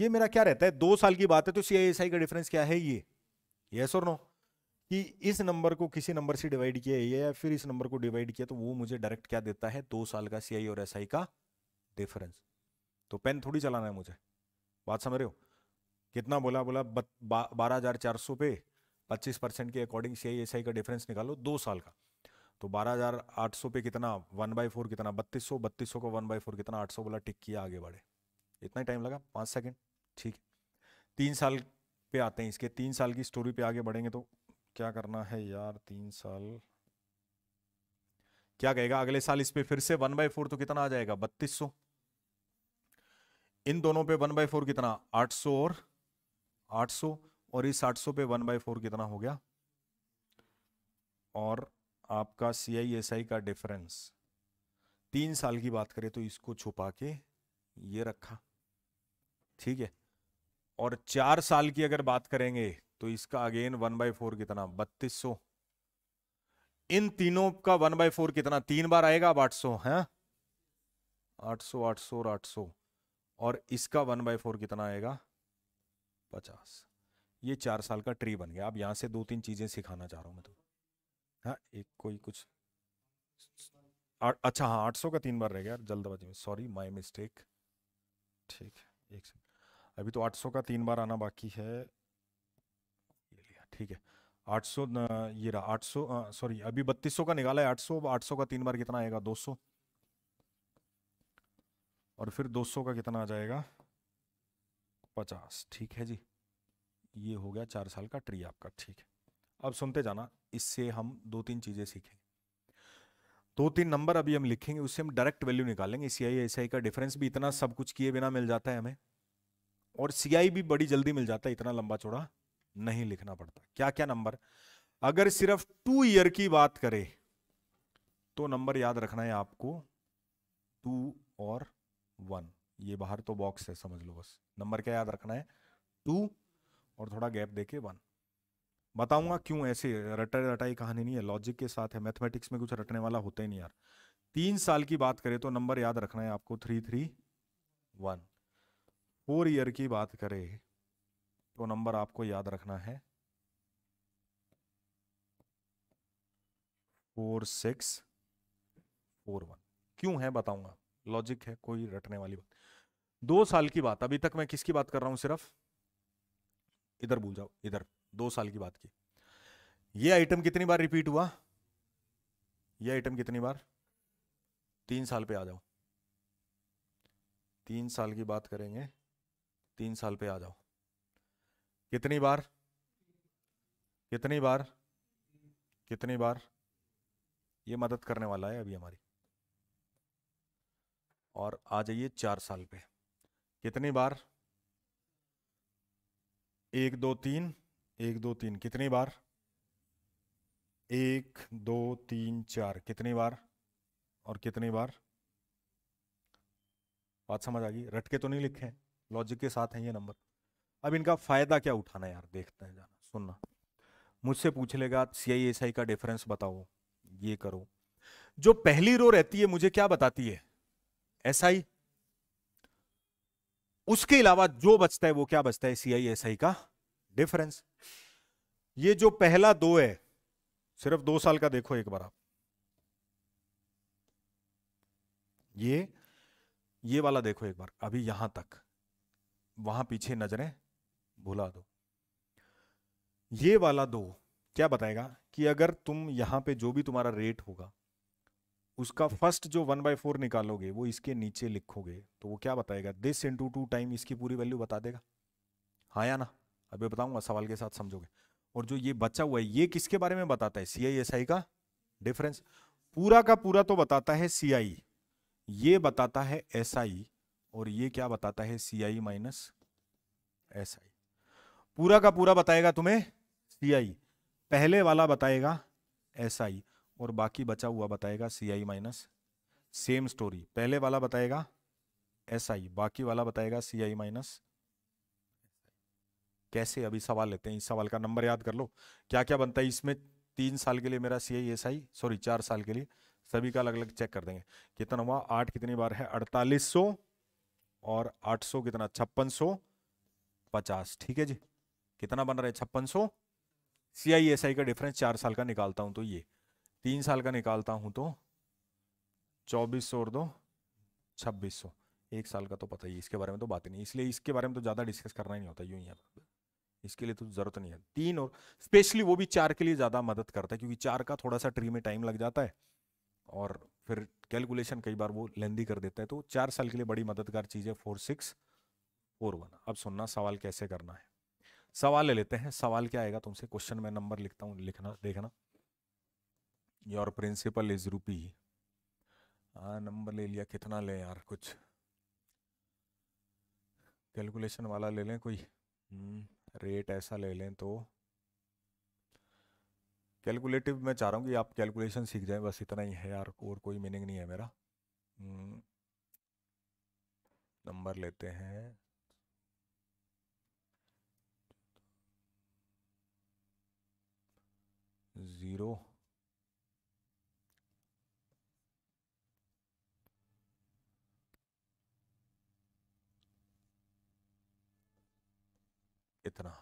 ये मेरा क्या रहता है दो साल की बात है तो सी आई का डिफरेंस क्या है ये यस और नो कि इस नंबर को किसी नंबर से डिवाइड किया है या फिर इस नंबर को डिवाइड किया तो वो मुझे डायरेक्ट क्या देता है दो साल का सी और एस का डिफरेंस तो पेन थोड़ी चलाना है मुझे बात समझ रहे हो कितना बोला बोला बारह हज़ार चार सौ पे पच्चीस परसेंट के according C I S I का डिफरेंस निकालो दो साल का तो 12,800 पे कितना वन बाई फोर कितना बत्तीस सौ का वन बाई फोर कितना सौ बोला टिक किया आगे बढ़े इतना ही टाइम लगा पाँच सेकेंड ठीक है तीन साल पे आते हैं इसके तीन साल की स्टोरी पे आगे बढ़ेंगे तो क्या करना है यार तीन साल क्या कहेगा अगले साल इस पे फिर से वन बाई फोर तो कितना आ जाएगा बत्तीस सौ इन दोनों पे वन बाई फोर कितना आठ सौ और आठ सौ और इस आठ सौ पे वन बाई फोर कितना हो गया और आपका सी आई एस आई का डिफरेंस तीन साल की बात करें तो इसको छुपा के ये रखा ठीक है और चार साल की अगर बात करेंगे तो इसका अगेन वन बाय फोर कितना बत्तीस सौ इन तीनों का वन बाय फोर कितना तीन बार आएगा अब आठ सौ है आठ सौ आठ सौ और आठ सौ और इसका वन बाय फोर कितना आएगा पचास ये चार साल का ट्री बन गया अब यहां से दो तीन चीजें सिखाना चाह रहा हूं मैं तो हाँ, एक कोई कुछ आ, अच्छा हाँ आठ सौ का तीन बार रह गया जल्दबाजी में सॉरी माई मिस्टेक ठीक है एक सेकंड अभी तो आठ सौ का तीन बार आना बाकी है ये लिया ठीक है आठ सौ ये रहा आठ सौ सॉरी अभी बत्तीस सौ का निकाला है आठ सौ आठ सौ का तीन बार कितना आएगा दो सौ और फिर दो सौ का कितना आ जाएगा पचास ठीक है जी ये हो गया चार साल का ट्री आपका ठीक है अब सुनते जाना इससे हम दो तीन चीज़ें सीखेंगे दो तीन नंबर अभी हम लिखेंगे उससे हम डायरेक्ट वैल्यू निकालेंगे सी आई एस आई का डिफरेंस भी इतना सब कुछ किए बिना मिल जाता है हमें और सी आई भी बड़ी जल्दी मिल जाता है इतना लंबा चौड़ा नहीं लिखना पड़ता क्या क्या नंबर अगर सिर्फ टू ईयर की बात करें तो नंबर याद रखना है आपको टू और वन ये बाहर तो बॉक्स है समझ लो बस नंबर क्या याद रखना है टू और थोड़ा गैप देके वन बताऊंगा क्यों ऐसे रटा रटाई कहानी नहीं है लॉजिक के साथ है मैथमेटिक्स में कुछ रटने वाला होता ही नहीं यार तीन साल की बात करें तो नंबर याद रखना है आपको three three one four year की बात करें तो नंबर आपको याद रखना है फोर सिक्स फोर वन क्यों है बताऊंगा लॉजिक है कोई रटने वाली बात दो साल की बात अभी तक मैं किसकी बात कर रहा हूं सिर्फ इधर भूल जाओ इधर दो साल की बात की ये आइटम कितनी बार रिपीट हुआ ये आइटम कितनी बार तीन साल पे आ जाओ तीन साल की बात करेंगे तीन साल पे आ जाओ कितनी बार कितनी बार कितनी बार ये मदद करने वाला है अभी हमारी और आ जाइए चार साल पे कितनी बार एक दो तीन एक दो तीन कितनी बार एक दो तीन चार कितनी बार और कितनी बार बात समझ आ गई रटके तो नहीं लिखे हैं लॉजिक के साथ हैं ये नंबर अब इनका फायदा क्या उठाना यार देखते हैं जाना सुनना मुझसे पूछ लेगा सी आई एस आई का डिफरेंस बताओ ये करो जो पहली रो रहती है मुझे क्या बताती है एस आई उसके अलावा जो बचता है वो क्या बचता है सी आई एस आई का डिफरेंस ये जो पहला दो है सिर्फ दो साल का देखो एक बार आप ये ये वाला देखो एक बार अभी यहां तक वहां पीछे नजरें भुला दो ये वाला दो क्या बताएगा कि अगर तुम यहां पे जो भी तुम्हारा रेट होगा उसका फर्स्ट जो वन बाई फोर निकालोगे वो इसके नीचे लिखोगे तो वो क्या बताएगा दिस इंटू टू टाइम इसकी पूरी वैल्यू बता देगा हाँ या ना अभी बताऊंगा सवाल के साथ समझोगे और जो ये बचा हुआ है ये किसके बारे में बताता है सीआईएसआई का डिफरेंस पूरा का पूरा तो बताता है सी ये बताता है एस और ये क्या बताता है सी आई माइनस एस आई पूरा का पूरा बताएगा तुम्हें सी आई पहले वाला बताएगा एस आई और बाकी बचा हुआ बताएगा सीआई माइनस सेम स्टोरी पहले वाला बताएगा एस आई बाकी वाला बताएगा सी आई माइनस कैसे अभी सवाल लेते हैं इस सवाल का नंबर याद कर लो क्या क्या बनता है इसमें तीन साल के लिए मेरा सी आई एस आई सॉरी चार साल के लिए सभी का अलग अलग चेक कर देंगे कितना हुआ आठ कितनी बार है अड़तालीस सौ और आठ सौ कितना छप्पन सौ पचास ठीक है जी कितना बन रहा है छप्पन सौ सी आई एस आई का डिफरेंस चार साल का निकालता हूँ तो ये तीन साल का निकालता हूँ तो चौबीस सौ और दो छब्बीस सौ एक साल का तो पता ही इसके बारे में तो बात ही नहीं इसलिए इसके बारे में तो ज़्यादा डिस्कस करना ही नहीं होता यूँ यहाँ पर इसके लिए तो जरूरत नहीं है तीन और स्पेशली वो भी चार के लिए ज़्यादा मदद करता है क्योंकि चार का थोड़ा सा ट्री में टाइम लग जाता है और फिर कैलकुलेशन कई बार वो लेंदी कर देता है तो चार साल के लिए बड़ी मददगार चीज़ है फोर सिक्स फोर वन अब सुनना सवाल कैसे करना है सवाल ले लेते हैं सवाल क्या आएगा तुमसे क्वेश्चन में नंबर लिखता हूँ लिखना देखना योर प्रिंसिपल इज रूपी हाँ नंबर ले लिया कितना ले यार कुछ कैलकुलेशन वाला ले लें कोई हम्म। रेट ऐसा ले लें तो कैलकुलेटिव मैं चाह रहा हूँ कि आप कैलकुलेशन सीख जाएं बस इतना ही है यार और कोई मीनिंग नहीं है मेरा नंबर हम्म, लेते हैं ज़ीरो इतना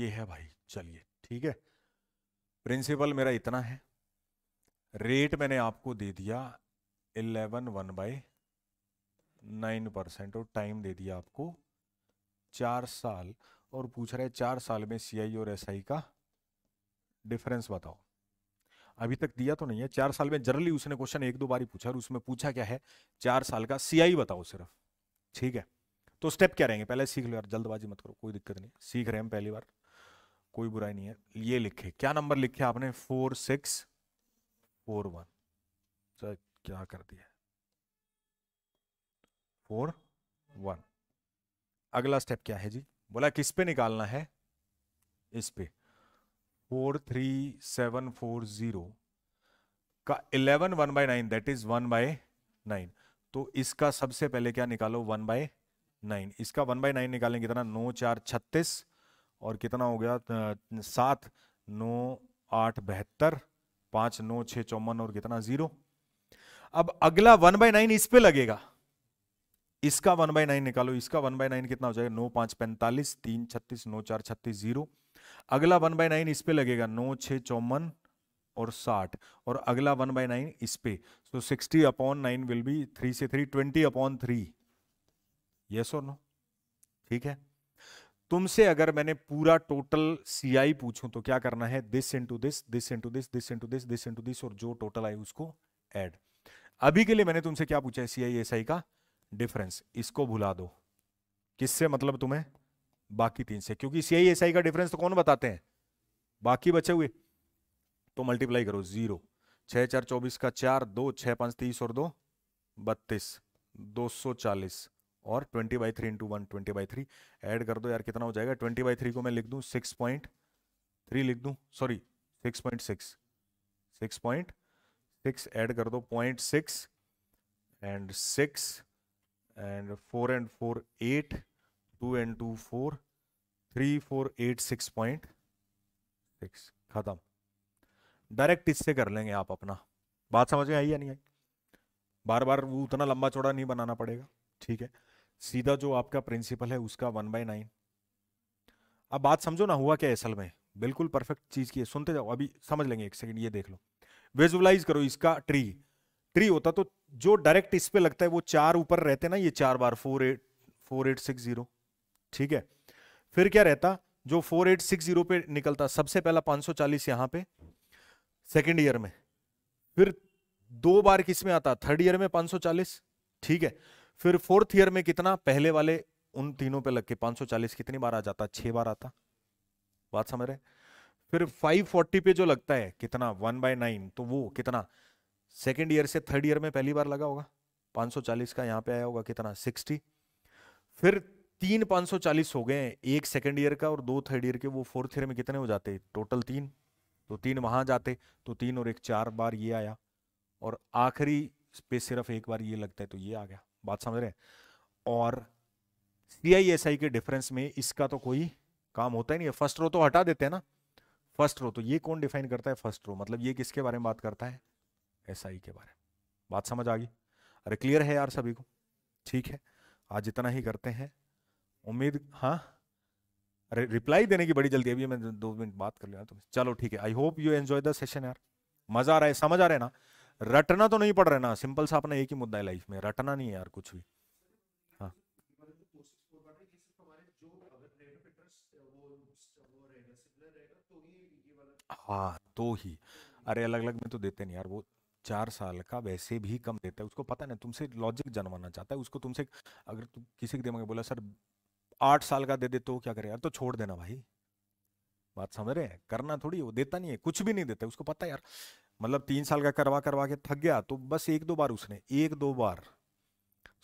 ये है भाई चलिए ठीक है प्रिंसिपल मेरा इतना है रेट मैंने आपको दे दिया eleven one by nine percent और टाइम दे दिया आपको चार साल और पूछ रहे चार साल में सी और एसआई का डिफरेंस बताओ अभी तक दिया तो नहीं है चार साल में जनरली उसने क्वेश्चन एक दो बार ही पूछा और उसमें पूछा क्या है चार साल का सीआई बताओ सिर्फ ठीक है तो स्टेप क्या रहेंगे पहले सीख लो यार जल्दबाजी मत करो कोई दिक्कत नहीं सीख रहे हम पहली बार कोई बुराई नहीं है ये लिखे क्या नंबर लिखे आपने four six four one sir क्या कर दिया फोर वन अगला स्टेप क्या है जी बोला किस पे निकालना है इस पे four three seven four zero का eleven one by nine that is one by nine तो इसका सबसे पहले क्या निकालो वन बाय नाइन इसका वन बाई नाइन निकालेंगे कितना नौ चार छत्तीस और कितना हो गया सात नौ आठ बहत्तर पाँच नौ छः चौवन और कितना जीरो अब अगला वन बाई नाइन इस पर लगेगा इसका वन बाई नाइन निकालो इसका वन बाई नाइन कितना हो जाएगा नौ पाँच पैंतालीस तीन छत्तीस नौ चार छत्तीस जीरो अगला वन बाई नाइन इस पे लगेगा नौ छः चौवन और साठ और अगला वन बाई नाइन इस पे सो तो sixty upon nine will be three से three twenty upon three yes और नो ठीक है तुमसे अगर मैंने पूरा टोटल सी आई पूछूं तो क्या करना है this into this this into this this into this this into this और जो टोटल आई उसको एड अभी के लिए मैंने तुमसे क्या पूछा है सी आई एस आई का डिफरेंस इसको भुला दो किससे मतलब तुम्हें बाकी तीन से क्योंकि सी आई एस आई का डिफरेंस तो कौन बताते हैं बाकी बचे हुए तो मल्टीप्लाई करो जीरो छः चार चौबीस का चार दो छः पांच तीस और दो बत्तीस दो सौ चालीस और twenty by three into one twenty by three add कर दो यार कितना हो जाएगा ट्वेंटी बाई थ्री को मैं लिख दूँ सिक्स पॉइंट थ्री लिख दूँ sorry six point six six point six add कर दो point six and six and four and four eight two and two four three four eight six point six खत्म direct इससे कर लेंगे आप अपना बात समझ में आई या नहीं आई बार बार वो उतना लंबा चौड़ा नहीं बनाना पड़ेगा ठीक है सीधा जो आपका प्रिंसिपल है उसका वन बाय नाइन अब बात समझो ना हुआ क्या असल में बिल्कुल परफेक्ट चीज की है सुनते जाओ अभी समझ लेंगे एक सेकंड ये देख लो विजुअलाइज करो इसका ट्री ट्री होता तो जो डायरेक्ट इस पे लगता है वो चार ऊपर रहते ना ये चार बार four eight four eight six zero ठीक है फिर क्या रहता जो फोर एट सिक्स जीरो पे निकलता सबसे पहला पांच सौ चालीस यहां पर सेकेंड ईयर में फिर दो बार किस में आता थर्ड ईयर में पांच सौ चालीस ठीक है फिर फोर्थ ईयर में कितना पहले वाले उन तीनों पे लग के 540 कितनी बार आ जाता छह बार आता बात समझ रहे फिर 540 पे जो लगता है कितना वन बाय नाइन तो वो कितना सेकेंड ईयर से थर्ड ईयर में पहली बार लगा होगा 540 का यहाँ पे आया होगा कितना 60 फिर तीन 540 हो गए एक सेकेंड ईयर का और दो थर्ड ईयर के वो फोर्थ ईयर में कितने हो जाते टोटल तीन तो तीन वहां जाते तो तीन और एक चार बार ये आया और आखिरी पे सिर्फ एक बार ये लगता है तो ये आ गया बात समझ रहे हैं और सी के डिफरेंस में इसका तो कोई काम होता ही नहीं है फर्स्ट रो तो हटा देते हैं ना फर्स्ट रो तो ये कौन डिफाइन करता है फर्स्ट रो मतलब ये किसके बारे में बात करता है एस SI के बारे में बात समझ आ गई अरे क्लियर है यार सभी को ठीक है आज इतना ही करते हैं उम्मीद हाँ अरे रिप्लाई देने की बड़ी जल्दी अभी मैं दो मिनट बात कर लिया तुम चलो ठीक है I hope you enjoy the session यार मज़ा आ रहा है समझ आ रहा है ना रटना तो नहीं पड़ रहा ना सिंपल सा अपना एक ही मुद्दा है लाइफ में रटना नहीं है यार कुछ भी हाँ हाँ तो ही अरे अलग अलग में तो देते नहीं यार वो चार साल का वैसे भी कम देता है उसको पता नहीं तुमसे लॉजिक जनवाना चाहता है उसको तुमसे अगर तुम किसी के दिमाग में बोला सर आठ साल का दे दे तो क्या करे यार तो छोड़ देना भाई बात समझ रहे हैं करना थोड़ी वो देता नहीं है कुछ भी नहीं देता उसको पता है यार मतलब तीन साल का करवा करवा के थक गया तो बस एक दो बार उसने एक दो बार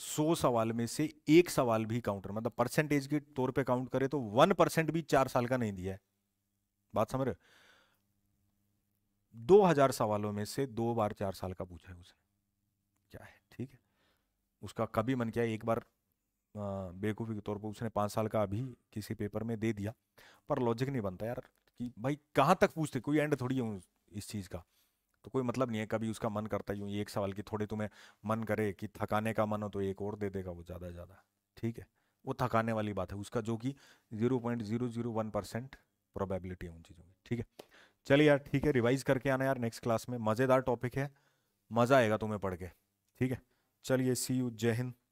सौ सवाल में से एक सवाल भी काउंटर मतलब परसेंटेज के तौर पे काउंट करे तो वन परसेंट भी चार साल का नहीं दिया है बात समझ रहे दो हजार सवालों में से दो बार चार साल का पूछा है उसने क्या है ठीक है उसका कभी मन किया एक बार बेवकूफ़ी के तौर पर उसने पांच साल का अभी किसी पेपर में दे दिया पर लॉजिक नहीं बनता यार कि भाई कहां तक पूछते कोई एंड थोड़ी है इस चीज़ का तो कोई मतलब नहीं है कभी उसका मन करता यूँ एक सवाल की थोड़े तुम्हें मन करे कि थकाने का मन हो तो एक और दे देगा वो ज़्यादा ज़्यादा ठीक है वो थकाने वाली बात है उसका जो कि zero point zero zero one percent probability है उन चीज़ों की ठीक है चलिए यार ठीक है रिवाइज करके आना यार नेक्स्ट क्लास में मज़ेदार टॉपिक है मज़ा आएगा तुम्हें पढ़ के ठीक है चलिए सी यू जय हिंद